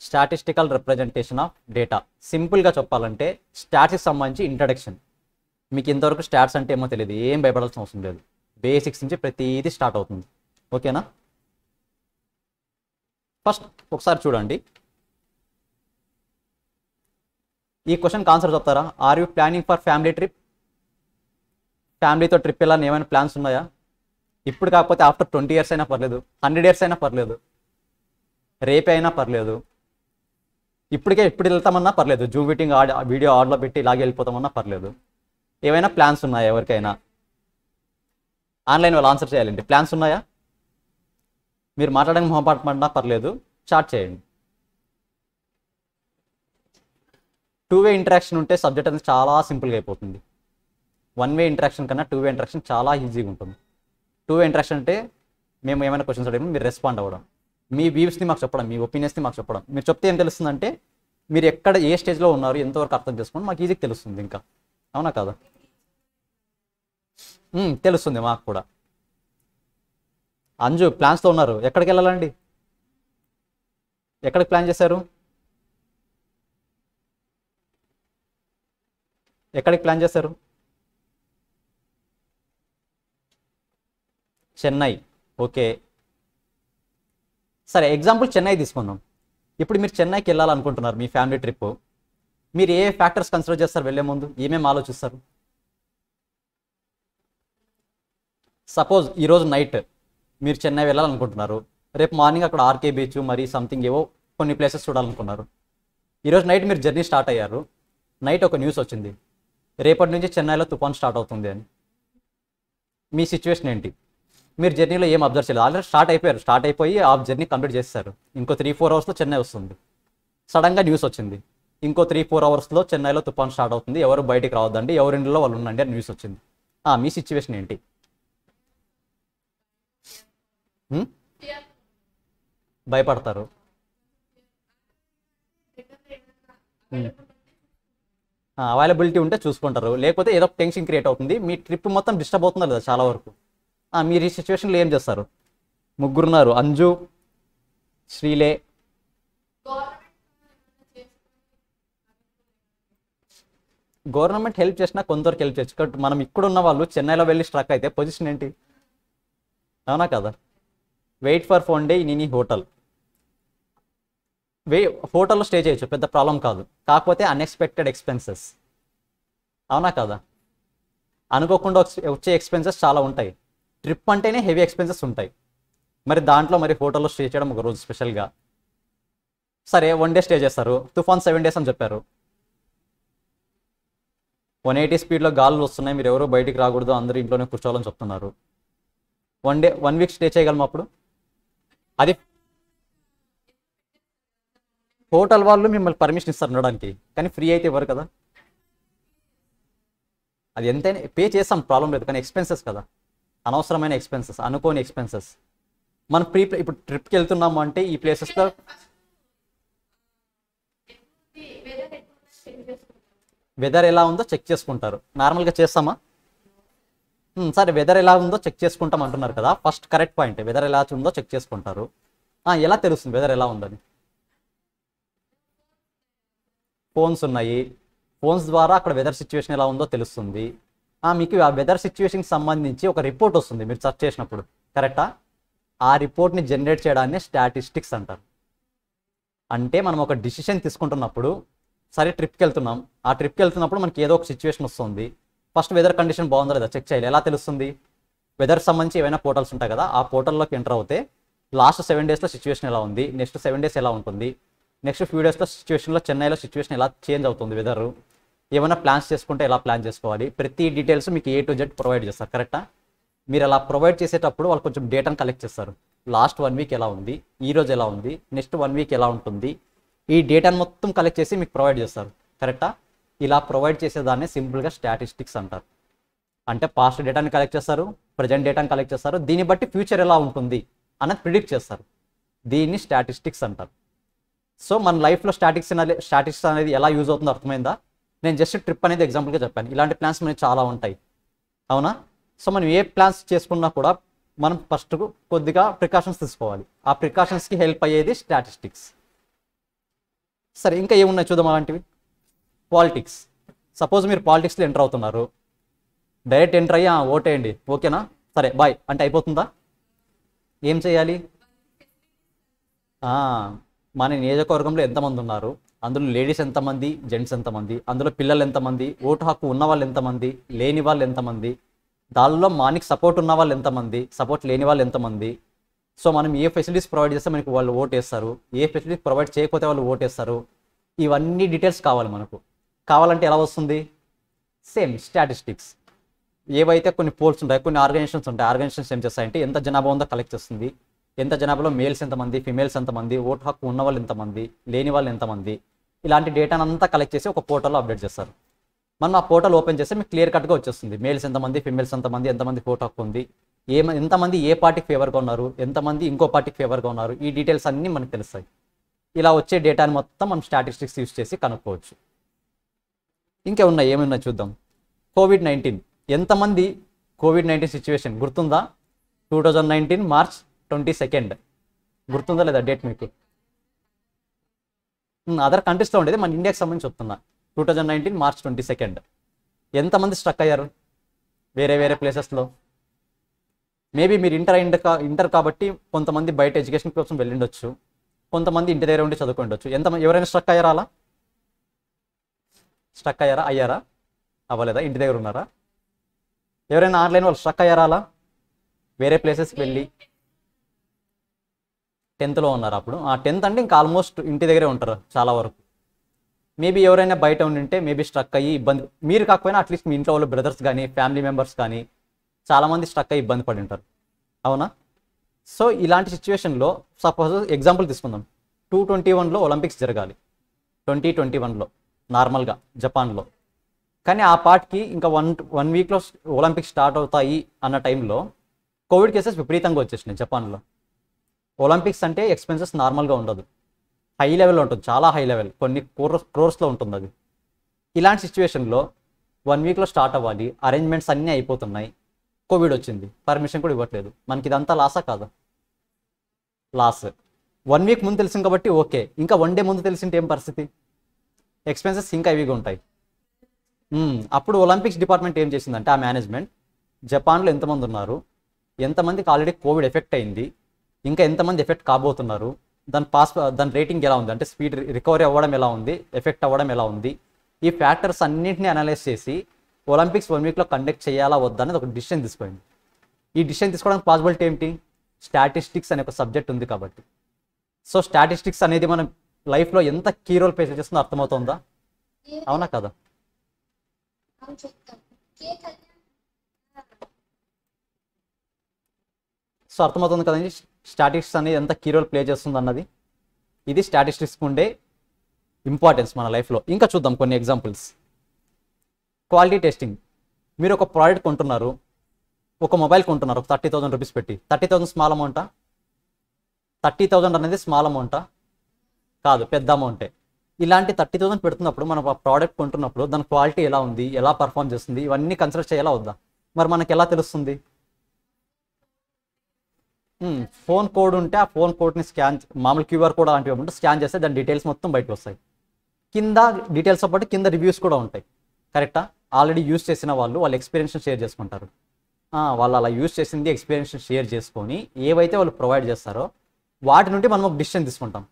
statistical representation of data సింపుల్గా చెప్పాలంటే స్టాట్స్కి సంబంధించి ఇంట్రడక్షన్ మీకు ఇంతవరకు స్టాట్స్ అంటే ఏమో తెలియదు ఏం భయపడాల్సిన అవసరం లేదు బేసిక్స్ నుంచి ప్రతిదీ స్టార్ట్ అవుతుంది ఓకేనా ఫస్ట్ ఒకసారి చూడండి ఈ క్వశ్చన్కి ఆన్సర్ చెప్తారా are you planning for family trip ఫ్యామిలీతో ట్రిప్ వెళ్ళాలని ఏమైనా ప్లాన్స్ ఉన్నాయా ఇప్పుడు కాకపోతే ఆఫ్టర్ ట్వంటీ ఇయర్స్ అయినా పర్లేదు హండ్రెడ్ ఇయర్స్ అయినా పర్లేదు రేపే అయినా పర్లేదు ఇప్పటికే ఇప్పుడు వెళ్తామన్నా పర్లేదు జూ మీటింగ్ ఆడ వీడియో ఆర్డర్లో పెట్టి ఇలాగే వెళ్ళిపోతామన్నా పర్లేదు ఏమైనా ప్లాన్స్ ఉన్నాయా ఎవరికైనా ఆన్లైన్ వాళ్ళు ఆన్సర్ చేయాలండి ప్లాన్స్ ఉన్నాయా మీరు మాట్లాడడానికి మొహపాటమన్నా పర్లేదు చాట్ చేయండి టూ వే ఇంటరాక్షన్ ఉంటే సబ్జెక్ట్ అనేది చాలా సింపుల్గా అయిపోతుంది వన్ వే ఇంటరాక్షన్ కన్నా టూ వే ఇంటరాక్షన్ చాలా ఈజీగా ఉంటుంది టూ వే ఇంటరాక్షన్ అంటే మేము ఏమైనా క్వశ్చన్స్ అడిగినా మీరు రెస్పాండ్ అవ్వడం మీ వ్యూస్ని మాకు చెప్పడం మీ ఒపీనియన్స్ని మాకు చెప్పడం మీరు చెప్తే ఏం తెలుస్తుందంటే మీరు ఎక్కడ ఏ స్టేజ్లో ఉన్నారు ఎంతవరకు అర్థం చేసుకోండి మాకు ఈజీగా తెలుస్తుంది ఇంకా అవునా కాదా తెలుస్తుంది మాకు కూడా అంజు ప్లాన్స్తో ఉన్నారు ఎక్కడికి వెళ్ళాలండి ఎక్కడికి ప్లాన్ చేశారు ఎక్కడికి ప్లాన్ చేశారు చెన్నై ఓకే సరే ఎగ్జాంపుల్ చెన్నై తీసుకుందాం ఇప్పుడు మీరు చెన్నైకి వెళ్ళాలనుకుంటున్నారు మీ ఫ్యామిలీ ట్రిప్ మీరు ఏ ఫ్యాక్టర్స్ కన్సిడర్ చేస్తారు వెళ్ళే ముందు ఏమేమి ఆలోచిస్తారు సపోజ్ ఈరోజు నైట్ మీరు చెన్నై వెళ్ళాలనుకుంటున్నారు రేపు మార్నింగ్ అక్కడ ఆర్కే బీచ్ మరి సంథింగ్ ఏవో కొన్ని ప్లేసెస్ చూడాలనుకున్నారు ఈరోజు నైట్ మీరు జర్నీ స్టార్ట్ అయ్యారు నైట్ ఒక న్యూస్ వచ్చింది రేపటి నుంచి చెన్నైలో తుఫాన్ స్టార్ట్ అవుతుంది అని మీ సిచ్యువేషన్ ఏంటి మీరు జర్నీలో ఏం అబ్జర్వ్ చేయలేదు ఆల్రెడీ స్టార్ట్ అయిపోయారు స్టార్ట్ అయిపోయి ఆ జర్నీ కంప్లీట్ చేస్తారు ఇంకో త్రీ ఫోర్ అవర్స్లో చెన్నై వస్తుంది సడన్గా న్యూస్ వచ్చింది ఇంకో త్రీ ఫోర్ అవర్స్లో చెన్నైలో తుఫాన్ స్టార్ట్ అవుతుంది ఎవరు బయటికి రావద్దండి ఎవరి ఇంట్లో వాళ్ళు ఉండండి అని న్యూస్ వచ్చింది మీ సిచ్యువేషన్ ఏంటి hmm? భయపడతారు అవైలబిలిటీ hmm. ఉంటే చూసుకుంటారు లేకపోతే ఏదో టెన్షన్ క్రియేట్ అవుతుంది మీ ట్రిప్ మొత్తం డిస్టర్బ్ అవుతుందా లేదా చాలా వరకు మీరు ఈ సిచ్యువేషన్లో ఏం చేస్తారు ముగ్గురున్నారు అంజు శ్రీలే గవర్నమెంట్ హెల్ప్ చేసినా కొందరికి హెల్ప్ చేయొచ్చు కాబట్టి మనం ఇక్కడున్న వాళ్ళు చెన్నైలో వెళ్ళి స్ట్రక్ అయితే పొజిషన్ ఏంటి అవునా కదా వెయిట్ ఫర్ ఫోన్ డే నేను హోటల్ వే హోటల్లో స్టే చేయొచ్చు పెద్ద ప్రాబ్లం కాదు కాకపోతే అన్ఎక్స్పెక్టెడ్ ఎక్స్పెన్సెస్ అవునా కదా అనుకోకుండా వచ్చే ఎక్స్పెన్సెస్ చాలా ఉంటాయి ట్రిప్ అంటేనే హెవీ ఎక్స్పెన్సెస్ ఉంటాయి మరి దాంట్లో మరి హోటల్లో స్టే చేయడం ఒక రోజు స్పెషల్గా సరే వన్ డే స్టే చేస్తారు తుఫాన్ సెవెన్ డేస్ అని చెప్పారు వన్ ఎయిటీ స్పీడ్లో గాలులు వస్తున్నాయి మీరు ఎవరు బయటికి రాకూడదు అందరూ ఇంట్లోనే కూర్చోవాలని చెప్తున్నారు one day one week stay చేయగలం అప్పుడు అది హోటల్ వాళ్ళు మిమ్మల్ని పర్మిషన్ ఇస్తారు ఉండడానికి కానీ ఫ్రీ అయితే ఇవ్వరు కదా అది ఎంతైనా పే చేస్తాం ప్రాబ్లం లేదు కానీ ఎక్స్పెన్సెస్ కదా అనవసరమైన ఎక్స్పెన్సెస్ అనుకోని ఎక్స్పెన్సెస్ మనం ప్రీ ఇప్పుడు ట్రిప్కి వెళ్తున్నాము అంటే ఈ ప్లేసెస్లో వెదర్ ఎలా ఉందో చెక్ చేసుకుంటారు నార్మల్గా చేస్తామా సరే hmm, వెదర్ ఎలా ఉందో చెక్ చేసుకుంటాం అంటున్నారు కదా ఫస్ట్ కరెక్ట్ పాయింట్ వెదర్ ఎలా ఉందో చెక్ చేసుకుంటారు ఎలా తెలుస్తుంది వెదర్ ఎలా ఉందని ఫోన్స్ ఉన్నాయి ఫోన్స్ ద్వారా అక్కడ వెదర్ సిచ్యువేషన్ ఎలా ఉందో తెలుస్తుంది మీకు ఆ వెదర్ సిచ్యువేషన్కి సంబంధించి ఒక రిపోర్ట్ వస్తుంది మీరు సెర్చ్ చేసినప్పుడు కరెక్టా ఆ రిపోర్ట్ని జనరేట్ చేయడాన్ని స్టాటిస్టిక్స్ అంటారు అంటే మనం ఒక డిసిషన్ తీసుకుంటున్నప్పుడు సరే ట్రిప్కి వెళ్తున్నాం ఆ ట్రిప్కి వెళ్తున్నప్పుడు మనకి ఏదో ఒక సిచ్యువేషన్ వస్తుంది ఫస్ట్ వెదర్ కండిషన్ బాగుందా లేదా చెక్ చేయాలి ఎలా తెలుస్తుంది వెదర్ సంబంధించి ఏమైనా పోర్టల్స్ ఉంటాయి కదా ఆ పోర్టల్లోకి ఎంటర్ అవుతే లాస్ట్ సెవెన్ డేస్లో సిచ్యువేషన్ ఎలా ఉంది నెక్స్ట్ సెవెన్ డేస్ ఎలా ఉంటుంది నెక్స్ట్ ఫ్యూ డేస్లో సిచ్యువేషన్లో చెన్నైలో సిచ్యువేషన్ ఎలా చేంజ్ అవుతుంది వెదర్ ఏమైనా ప్లాన్స్ చేసుకుంటే ఎలా ప్లాన్ చేసుకోవాలి ప్రతి డీటెయిల్స్ మీకు ఏ టు జెడ్ ప్రొవైడ్ చేస్తారు కరెక్టా మీరు అలా ప్రొవైడ్ చేసేటప్పుడు వాళ్ళు కొంచెం డేటాను కలెక్ట్ చేస్తారు లాస్ట్ వన్ వీక్ ఎలా ఉంది ఈ రోజు ఎలా ఉంది నెక్స్ట్ వన్ వీక్ ఎలా ఉంటుంది ఈ డేటాను మొత్తం కలెక్ట్ చేసి మీకు ప్రొవైడ్ చేస్తారు కరెక్టా ఇలా ప్రొవైడ్ చేసేదాన్ని సింపుల్గా స్టాటిస్టిక్స్ అంటారు అంటే పాస్ట్ డేటాని కలెక్ట్ చేస్తారు ప్రజెంట్ డేటాని కలెక్ట్ చేస్తారు దీన్ని బట్టి ఫ్యూచర్ ఎలా ఉంటుంది అన్నది ప్రిడిక్ట్ చేస్తారు దీన్ని స్టాటిస్టిక్స్ అంటారు సో మన లైఫ్లో స్టాటిక్స్ అనేది స్టాటిక్స్ అనేది ఎలా యూజ్ అవుతుందో అర్థమైందా నేను జస్ట్ ట్రిప్ అనేది ఎగ్జాంపుల్గా చెప్పాను ఇలాంటి ప్లాన్స్ మనకి చాలా ఉంటాయి అవునా సో మనం ఏ ప్లాన్స్ చేసుకున్నా కూడా మనం ఫస్ట్ కొద్దిగా ప్రికాషన్స్ తీసుకోవాలి ఆ ప్రికాషన్స్కి హెల్ప్ అయ్యేది స్టాటిస్టిక్స్ సరే ఇంకా ఏమున్నాయి చూద్దాం అలాంటివి పాలిటిక్స్ సపోజ్ మీరు పాలిటిక్స్లో ఎంటర్ అవుతున్నారు డైరెక్ట్ ఎంటర్ అయ్యి ఓటేయండి ఓకేనా సరే బాయ్ అంటే అయిపోతుందా ఏం చేయాలి మన నియోజకవర్గంలో ఎంతమంది ఉన్నారు అందులో లేడీస్ ఎంతమంది జెంట్స్ ఎంతమంది అందులో పిల్లలు ఎంతమంది ఓటు హక్కు ఉన్న వాళ్ళు ఎంతమంది లేని వాళ్ళు ఎంతమంది దానిలో మానికి సపోర్ట్ ఉన్న వాళ్ళు ఎంతమంది సపోర్ట్ లేని వాళ్ళు ఎంతమంది సో మనం ఏ ఫెసిలిటీస్ ప్రొవైడ్ చేస్తే మనకి వాళ్ళు ఓటు వేస్తారు ఏ ఫెసిలిటీస్ ప్రొవైడ్ చేయకపోతే వాళ్ళు ఓటు వేస్తారు ఇవన్నీ డీటెయిల్స్ కావాలి మనకు కావాలంటే ఎలా వస్తుంది సేమ్ స్టాటిస్టిక్స్ ఏవైతే కొన్ని పోల్స్ ఉంటాయి కొన్ని ఆర్గనైజేషన్స్ ఉంటాయి ఆర్గనైజేషన్స్ ఏం చేస్తాయంటే ఎంత జనాభా ఉందో కలెక్ట్ చేస్తుంది ఎంత జనాభాలో మేల్స్ ఎంతమంది ఫిమేల్స్ ఎంతమంది ఓటు హక్కు ఉన్న వాళ్ళు ఎంతమంది లేని వాళ్ళు ఎంతమంది ఇలాంటి డేటాను అంతా కలెక్ట్ చేసి ఒక పోర్టల్లో అప్డేట్ చేస్తారు మనం ఆ పోర్టల్ ఓపెన్ చేస్తే మీకు క్లియర్ కట్గా వచ్చేస్తుంది మేల్స్ ఎంతమంది ఫిమేల్స్ ఎంతమంది ఎంతమంది ఫోటో ఉంది ఏ ఎంతమంది ఏ పార్టీకి ఫేవర్గా ఉన్నారు ఎంతమంది ఇంకో పార్టీకి ఫేవర్గా ఉన్నారు ఈ డీటెయిల్స్ అన్నీ మనకు తెలుస్తాయి ఇలా వచ్చే డేటాని మొత్తం మనం స్టాటిస్టిక్స్ యూస్ చేసి కనుక్కోవచ్చు ఇంకా ఉన్నాయి ఏమున్నా చూద్దాం కోవిడ్ నైన్టీన్ ఎంతమంది కోవిడ్ నైన్టీన్ సిచ్యువేషన్ గుర్తుందా two thousand nineteen March twenty second గుర్తుందా లేదా డేట్ మీకు అదర్ కంట్రీస్లో ఉండేది మన ఇండియాకి సంబంధించి చెప్తున్నా two thousand nineteen March twenty second ఎంతమంది స్ట్రక్ అయ్యారు వేరే వేరే ప్లేసెస్లో మేబీ మీరు ఇంటర్ అయిన ఇంటర్ కాబట్టి కొంతమంది బయట ఎడ్యుకేషన్ కోసం వెళ్ళిండొచ్చు కొంతమంది ఇంటి దగ్గర ఉండి ఉండొచ్చు ఎంత ఎవరైనా స్ట్రక్ అయ్యారా అలా స్ట్రక్ అయ్యారా అయ్యారా అవ్వలేదా ఇంటి దగ్గర ఉన్నారా ఎవరైనా ఆన్లైన్ వాళ్ళు స్ట్రక్ అయ్యారా అలా వేరే ప్లేసెస్కి వెళ్ళి టెన్త్లో ఉన్నారు అప్పుడు ఆ టెన్త్ అంటే ఇంకా ఆల్మోస్ట్ ఇంటి దగ్గరే ఉంటారు చాలా వరకు మేబీ ఎవరైనా బయట ఉండింటే మేబీ స్ట్రక్ అయ్యి ఇబ్బంది మీరు కాకపోయినా అట్లీస్ట్ మీ ఇంట్లో వాళ్ళ బ్రదర్స్ కానీ ఫ్యామిలీ మెంబర్స్ కానీ చాలామంది స్ట్రక్ అయ్యి ఇబ్బంది పడి ఉంటారు అవునా సో ఇలాంటి సిచ్యువేషన్లో సపోజ్ ఎగ్జాంపుల్ తీసుకుందాం టూ ట్వంటీ వన్లో ఒలింపిక్స్ జరగాలి ట్వంటీ ట్వంటీ వన్లో నార్మల్గా జపాన్లో కానీ ఆ పార్ట్కి ఇంకా వన్ వన్ వీక్లో ఒలింపిక్స్ స్టార్ట్ అవుతాయి అన్న టైంలో కోవిడ్ కేసెస్ విపరీతంగా వచ్చేసినాయి జపాన్లో ఒలింపిక్స్ అంటే ఎక్స్పెన్సెస్ నార్మల్గా ఉండదు హై లెవెల్ ఉంటుంది చాలా హై లెవెల్ కొన్ని క్రోర్స్ క్రోర్స్లో ఉంటుంది అది ఇలాంటి సిచ్యువేషన్లో వన్ వీక్లో స్టార్ట్ అవ్వాలి అరేంజ్మెంట్స్ అన్నీ అయిపోతున్నాయి కోవిడ్ వచ్చింది పర్మిషన్ కూడా ఇవ్వట్లేదు మనకి ఇదంతా లాసా కాదా లాస్ వన్ వీక్ ముందు తెలిసింది కాబట్టి ఓకే ఇంకా వన్ డే ముందు తెలిసింటే ఏం పరిస్థితి ఎక్స్పెన్సెస్ ఇంకా ఇవిగా ఉంటాయి అప్పుడు ఒలింపిక్స్ డిపార్ట్మెంట్ ఏం చేసిందంటే ఆ మేనేజ్మెంట్ జపాన్లో ఎంతమంది ఉన్నారు ఎంతమందికి ఆల్రెడీ కోవిడ్ ఎఫెక్ట్ అయింది ఇంకా ఎంతమంది ఎఫెక్ట్ కాబోతున్నారు దాని పాస్ దాని రేటింగ్ ఎలా ఉంది అంటే స్పీడ్ రికవరీ అవ్వడం ఎలా ఉంది ఎఫెక్ట్ అవ్వడం ఎలా ఉంది ఈ ఫ్యాక్టర్స్ అన్నింటినీ అనలైజ్ చేసి ఒలింపిక్స్ వన్ వీక్లో కండక్ట్ చేయాలా వద్దా అనేది ఒక డిసిషన్ తీసుకోండి ఈ డిసిషన్ తీసుకోవడానికి పాసిబిలిటీ ఏమిటి స్టాటిస్టిక్స్ అనే ఒక సబ్జెక్ట్ ఉంది కాబట్టి సో స్టాటిస్టిక్స్ అనేది మనం లైఫ్లో ఎంత కీ రోల్ ప్లే చేస్తుందో అర్థమవుతుందా అవునా కదా సో అర్థమవుతుంది కదండి స్టాటిస్టిక్స్ అనేది ఎంత కీ రోల్ ప్లే చేస్తుంది అన్నది ఇది స్టాటిస్టిక్స్కి ఉండే ఇంపార్టెన్స్ మన లైఫ్లో ఇంకా చూద్దాం కొన్ని ఎగ్జాంపుల్స్ క్వాలిటీ టెస్టింగ్ మీరు ఒక ప్రోడక్ట్ కొంటున్నారు ఒక మొబైల్ కొంటున్నారు ఒక థర్టీ థౌసండ్ రూపీస్ పెట్టి థర్టీ థౌసండ్ స్మాల్ అమౌంటా థర్టీ థౌసండ్ అనేది స్మాల్ అమౌంటా కాదు పెద్ద అమౌంటే ఇలాంటి థర్టీ థౌసండ్ పెడుతున్నప్పుడు మనం ఆ ప్రోడక్ట్ కొంటున్నప్పుడు దాని క్వాలిటీ ఎలా ఉంది ఎలా పర్ఫామ్ చేస్తుంది ఇవన్నీ కన్సిడర్ చేయాలా వద్దా మరి మనకి ఎలా తెలుస్తుంది ఫోన్ కోడ్ ఉంటే ఆ ఫోన్ కోడ్ని స్కాన్ మామూలు క్యూఆర్ కోడ్ అలాంటివి ఉంటే స్కాన్ చేస్తే దాని డీటెయిల్స్ మొత్తం బయటకు వస్తాయి కింద డీటెయిల్స్తో పాటు కింద రివ్యూస్ కూడా ఉంటాయి కరెక్టా ఆల్రెడీ యూస్ చేసిన వాళ్ళు వాళ్ళ ఎక్స్పీరియన్స్ షేర్ చేసుకుంటారు వాళ్ళు అలా యూస్ చేసింది ఎక్స్పీరియన్స్ షేర్ చేసుకొని ఏవైతే వాళ్ళు ప్రొవైడ్ చేస్తారో వాటి నుండి మనం ఒక డిసిషన్ తీసుకుంటాం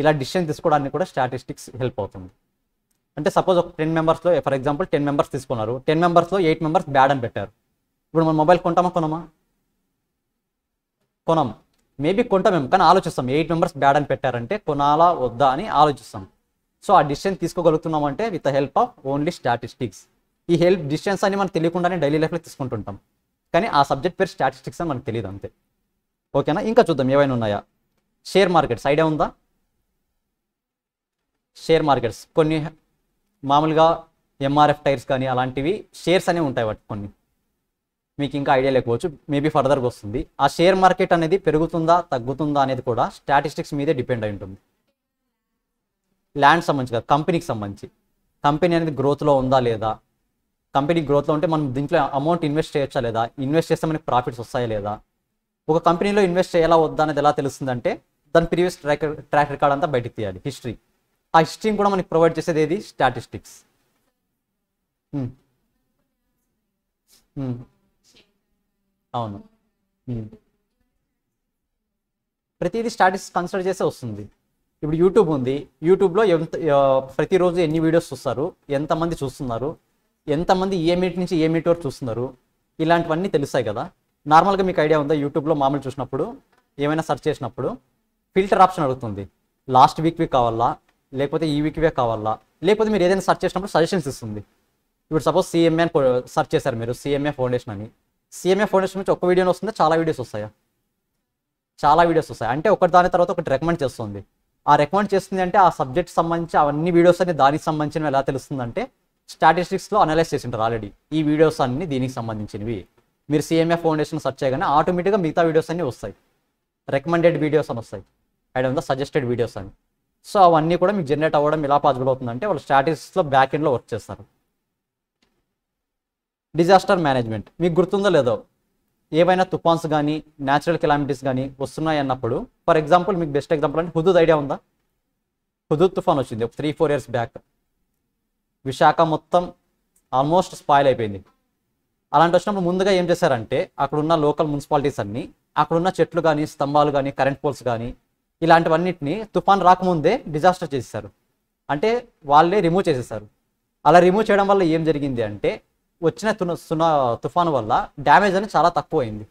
ఇలా డిసిషన్ తీసుకోవడానికి కూడా స్టాటిస్టిక్స్ హెల్ప్ అవుతుంది అంటే సపోజ్ ఒక టెన్ మెంబర్స్లో ఫర్ ఎగ్జాంపుల్ టెన్ మెంబర్స్ తీసుకున్నారు టెన్ మెంబర్స్లో ఎయిట్ మెంబర్స్ బ్యాడ్ అని పెట్టారు ఇప్పుడు మనం మొబైల్ కొంటామా కొనమా కొనం మేబీ మేము కానీ ఆలోచిస్తాం ఎయిట్ మెంబర్స్ బ్యాడ్ అని పెట్టారంటే కొనాలా వద్దా అని ఆలోచిస్తాం సో ఆ డిసిషన్ అంటే with the help of only statistics ఈ హెల్ప్ డిసిషన్స్ అని మనకు తెలియకుండానే డైలీ లైఫ్లో తీసుకుంటుంటాం కానీ ఆ సబ్జెక్ట్ పేరు స్టాటిస్టిక్స్ అని మనకు తెలియదు అంతే ఓకేనా ఇంకా చూద్దాం ఏవైనా ఉన్నాయా షేర్ మార్కెట్స్ ఐడియా ఉందా షేర్ మార్కెట్స్ కొన్ని మామూలుగా ఎంఆర్ఎఫ్ టైర్స్ కానీ అలాంటివి షేర్స్ అనేవి ఉంటాయి వాటి కొన్ని మీకు ఇంకా ఐడియా లేకపోవచ్చు మేబీ ఫర్దర్గా వస్తుంది ఆ షేర్ మార్కెట్ అనేది పెరుగుతుందా తగ్గుతుందా అనేది కూడా స్టాటిస్టిక్స్ మీదే డిపెండ్ అయి ఉంటుంది ల్యాండ్ సంబంధించి కదా కంపెనీకి సంబంధించి కంపెనీ అనేది గ్రోత్లో ఉందా లేదా కంపెనీ గ్రోత్లో ఉంటే మనం దీంట్లో అమౌంట్ ఇన్వెస్ట్ చేయొచ్చా లేదా ఇన్వెస్ట్ చేస్తే మనకి ప్రాఫిట్స్ వస్తాయా లేదా ఒక కంపెనీలో ఇన్వెస్ట్ చేయాలా వద్దా అనేది ఎలా తెలుస్తుందంటే దాని ప్రీవియస్ ట్రాక్ ట్రాక్ రికార్డ్ అంతా బయటకు తీయాలి హిస్టరీ ఆ హిస్టరీని కూడా మనకి ప్రొవైడ్ చేసేది ఏది స్టాటిస్టిక్స్ అవును ప్రతిదీ స్టాటిస్ కన్సిడర్ చేసే వస్తుంది ఇప్పుడు యూట్యూబ్ ఉంది యూట్యూబ్లో ఎంత ప్రతిరోజు ఎన్ని వీడియోస్ చూస్తారు ఎంతమంది చూస్తున్నారు ఎంతమంది ఏ మీట్ నుంచి ఏ మీట్ వరకు చూస్తున్నారు ఇలాంటివన్నీ తెలుస్తాయి కదా నార్మల్గా మీకు ఐడియా ఉందా యూట్యూబ్లో మామూలు చూసినప్పుడు ఏమైనా సెర్చ్ చేసినప్పుడు ఫిల్టర్ ఆప్షన్ అడుగుతుంది లాస్ట్ వీక్వి కావాలా లేకపోతే ఈ వీక్వే కావాలా లేకపోతే మీరు ఏదైనా సెర్చ్ చేసినప్పుడు సజెషన్స్ ఇస్తుంది ఇప్పుడు సపోజ్ సిఎంఏ అని సెర్చ్ చేశారు మీరు సిఎంఏ ఫౌండేషన్ అని సీఎంఏ ఫౌండేషన్ నుంచి ఒక వీడియోని వస్తుంది చాలా వీడియోస్ వస్తాయా చాలా వీడియోస్ వస్తాయి అంటే ఒకటి దాని తర్వాత ఒకటి రికమెండ్ చేస్తుంది ఆ రికమెండ్ చేస్తుంది అంటే ఆ సబ్జెక్ట్ సంబంధించి అవన్నీ వీడియోస్ అన్ని దానికి సంబంధించినవి ఎలా తెలుస్తుందంటే స్టాటిస్టిక్స్లో అనలైజ్ చేసి ఉంటారు ఆల్రెడీ ఈ వీడియోస్ అన్ని దీనికి సంబంధించినవి మీరు సీఎంఏ ఫౌండేషన్ సర్చ్ చేయగానే ఆటోమేటిక్గా మిగతా వీడియోస్ అన్నీ వస్తాయి రికమెండెడ్ వీడియోస్ అని వస్తాయి అండ్ ఉందా సజెస్టెడ్ వీడియోస్ అని సో అవన్నీ కూడా మీకు జనరేట్ అవ్వడం ఎలా పాసిబుల్ అవుతుందంటే వాళ్ళు స్టాటిస్టిక్స్లో బ్యాక్ ఎండ్లో వర్క్ చేస్తారు డిజాస్టర్ మేనేజ్మెంట్ మీకు గుర్తుందో లేదో ఏవైనా తుఫాన్స్ కానీ న్యాచురల్ కెలామిటీస్ కానీ వస్తున్నాయి అన్నప్పుడు ఫర్ ఎగ్జాంపుల్ మీకు బెస్ట్ ఎగ్జాంపుల్ అంటే హుదూద్ ఐడియా ఉందా హుదూద్ తుఫాన్ వచ్చింది ఒక three four years back Visakha మొత్తం ఆల్మోస్ట్ స్పాయిల్ అయిపోయింది అలాంటి వచ్చినప్పుడు ముందుగా ఏం చేశారంటే అక్కడున్న లోకల్ మున్సిపాలిటీస్ అన్నీ అక్కడున్న చెట్లు కానీ స్తంభాలు కానీ కరెంట్ పోల్స్ కానీ ఇలాంటివన్నిటిని తుఫాన్ రాకముందే డిజాస్టర్ చేసేసారు అంటే వాళ్ళే రిమూవ్ చేసేసారు అలా రిమూవ్ చేయడం వల్ల ఏం జరిగింది అంటే వచ్చిన తున సునా తుఫాను వల్ల డ్యామేజ్ అనేది చాలా తక్కువ అయింది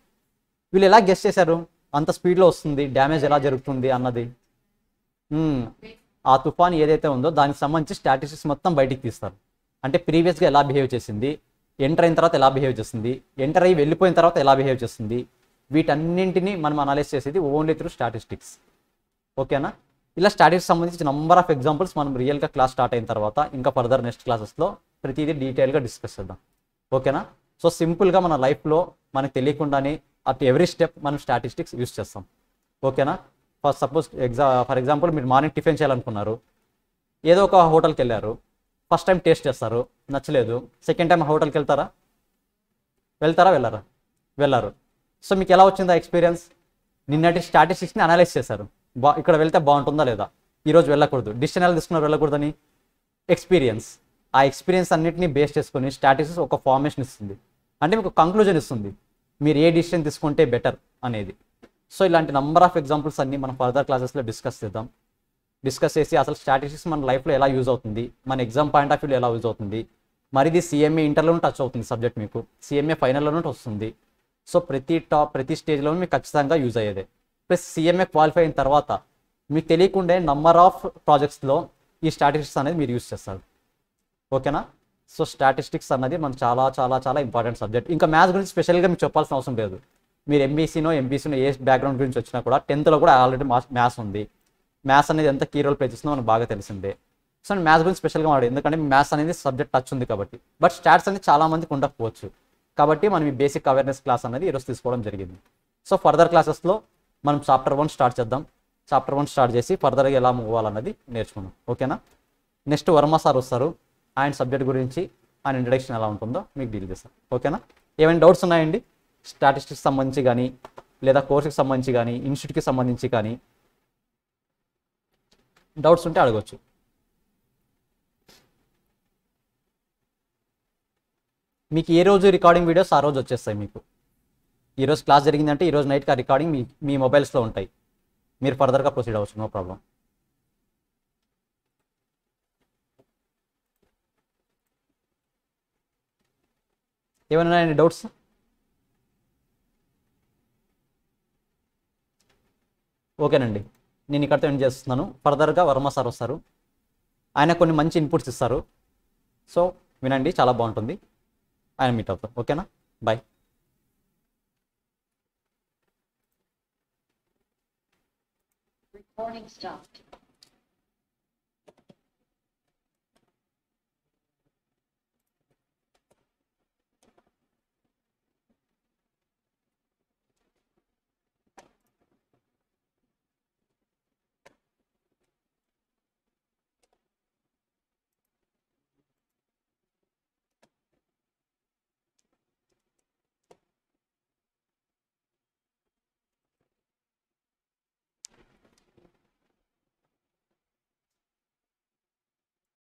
వీళ్ళు ఎలా గెస్ట్ చేశారు అంత స్పీడ్లో వస్తుంది డ్యామేజ్ ఎలా జరుగుతుంది అన్నది ఆ తుఫాన్ ఏదైతే ఉందో దానికి సంబంధించి స్టాటిస్టిక్స్ మొత్తం బయటికి తీస్తారు అంటే ప్రీవియస్గా ఎలా బిహేవ్ చేసింది ఎంటర్ అయిన తర్వాత ఎలా బిహేవ్ చేస్తుంది ఎంటర్ అయ్యి వెళ్ళిపోయిన తర్వాత ఎలా బిహేవ్ చేస్తుంది వీటన్నింటినీ మనం అనలైజ్ చేసేది ఓన్లీ త్రూ స్టాటిస్టిక్స్ ఓకేనా ఇలా స్టాటిక్స్ సంబంధించి నంబర్ ఆఫ్ ఎగ్జాంపుల్స్ మనం రియల్గా క్లాస్ స్టార్ట్ అయిన తర్వాత ఇంకా ఫర్దర్ నెక్స్ట్ క్లాసెస్లో ప్రతిదీ డీటెయిల్గా డిస్కస్ చేద్దాం ఓకేనా సో సింపుల్గా మన లైఫ్లో మనకు తెలియకుండానే అట్ ఎవ్రీ స్టెప్ మనం స్టాటిస్టిక్స్ యూస్ చేస్తాం ఓకేనా ఫర్ సపోజ్ ఎగ్జా ఫర్ ఎగ్జాంపుల్ మీరు మార్నింగ్ టిఫిన్ చేయాలనుకున్నారు ఏదో ఒక హోటల్కి వెళ్ళారు ఫస్ట్ టైం టేస్ట్ చేస్తారు నచ్చలేదు సెకండ్ టైం హోటల్కి వెళ్తారా వెళ్తారా వెళ్ళారా వెళ్ళారు సో మీకు ఎలా వచ్చిందా ఎక్స్పీరియన్స్ నిన్నటి స్టాటిస్టిక్స్ని అనలైజ్ చేశారు బా ఇక్కడ వెళ్తే బాగుంటుందా లేదా ఈరోజు వెళ్ళకూడదు డిసిషన్ ఎలా తీసుకున్నారు వెళ్ళకూడదని ఎక్స్పీరియన్స్ ఆ ఎక్స్పీరియన్స్ అన్నింటినీ బేస్ చేసుకొని స్టాటిస్టిక్స్ ఒక ఫార్మేషన్ ఇస్తుంది అంటే మీకు కంక్లూజన్ ఇస్తుంది మీరు ఏ డిసిషన్ తీసుకుంటే బెటర్ అనేది సో ఇలాంటి నంబర్ ఆఫ్ ఎగ్జాంపుల్స్ అన్నీ మనం ఫర్దర్ క్లాసెస్లో డిస్కస్ చేద్దాం డిస్కస్ చేసి అసలు స్టాటిస్టిక్స్ మన లైఫ్లో ఎలా యూజ్ అవుతుంది మన ఎగ్జామ్ పాయింట్ ఆఫ్ వ్యూ ఎలా యూజ్ అవుతుంది మరి ఇది సిఎంఏ ఇంటర్లో టచ్ అవుతుంది సబ్జెక్ట్ మీకు సిఎంఏ ఫైనల్లోనూ వస్తుంది సో ప్రతి టాప్ ప్రతి స్టేజ్లోనూ మీకు ఖచ్చితంగా యూజ్ అయ్యేది ప్లస్ సిఎంఏ క్వాలిఫై అయిన తర్వాత మీకు తెలియకుండా నంబర్ ఆఫ్ ప్రాజెక్ట్స్లో ఈ స్టాటిస్టిక్స్ అనేది మీరు యూజ్ చేస్తారు ఓకేనా సో స్టాటిస్టిక్స్ అన్నది మనకు చాలా చాలా చాలా ఇంపార్టెంట్ సబ్జెక్ట్ ఇంకా మ్యాథ్స్ గురించి స్పెషల్గా మీకు చెప్పాల్సిన అవసరం లేదు మీరు ఎంబీసీనో ఎంబీసీనో ఏ బ్యాక్గ్రౌండ్ గురించి వచ్చినా కూడా టెన్త్లో కూడా ఆల్రెడీ మ్యాథ్స్ ఉంది మ్యాథ్స్ అనేది ఎంత కీ ప్రయత్నిస్తుందో చేస్తుందో మనకు బాగా తెలిసిందే సో మ్యాథ్స్ గురించి స్పెషల్గా మాట్లాడు ఎందుకంటే మ్యాథ్స్ అనేది సబ్జెక్ట్ టచ్ ఉంది కాబట్టి బట్ స్టాట్స్ అనేది చాలా మందికి ఉండకపోవచ్చు కాబట్టి మనం ఈ బేసిక్ అవేర్నెస్ క్లాస్ అనేది ఈరోజు తీసుకోవడం జరిగింది సో ఫర్దర్ క్లాసెస్లో మనం చాప్టర్ వన్ స్టార్ట్ చేద్దాం చాప్టర్ వన్ స్టార్ట్ చేసి ఫర్దర్గా ఎలా మూవ్ అవ్వాలన్నది ఓకేనా నెక్స్ట్ వర్మ సార్ వస్తారు ఆయన సబ్జెక్ట్ గురించి ఆయన ఇంట్రడక్షన్ ఎలా ఉంటుందో మీకు డీల్ చేస్తాను ఓకేనా ఏమైనా డౌట్స్ ఉన్నాయండి స్టాటిస్టిక్స్ సంబంధించి కానీ లేదా కోర్సుకి సంబంధించి కానీ ఇన్స్టిట్యూట్కి సంబంధించి కానీ డౌట్స్ ఉంటే అడగచ్చు మీకు ఏ రోజు రికార్డింగ్ వీడియోస్ ఆ రోజు వచ్చేస్తాయి మీకు ఈరోజు క్లాస్ జరిగిందంటే ఈరోజు నైట్కి ఆ రికార్డింగ్ మీ మీ మొబైల్స్లో ఉంటాయి మీరు ఫర్దర్గా ప్రొసీడ్ అవ్వచ్చు నో ప్రాబ్లం ఏమైనా ఉన్నాయండి డౌట్స్ ఓకేనండి నేను ఇక్కడతో ఎండ్ చేస్తున్నాను ఫర్దర్గా వర్మ సార్ వస్తారు ఆయన కొన్ని మంచి ఇన్పుట్స్ ఇస్తారు సో వినండి చాలా బాగుంటుంది ఆయన మీట్ అవుతారు ఓకేనా బాయ్ Recording stopped.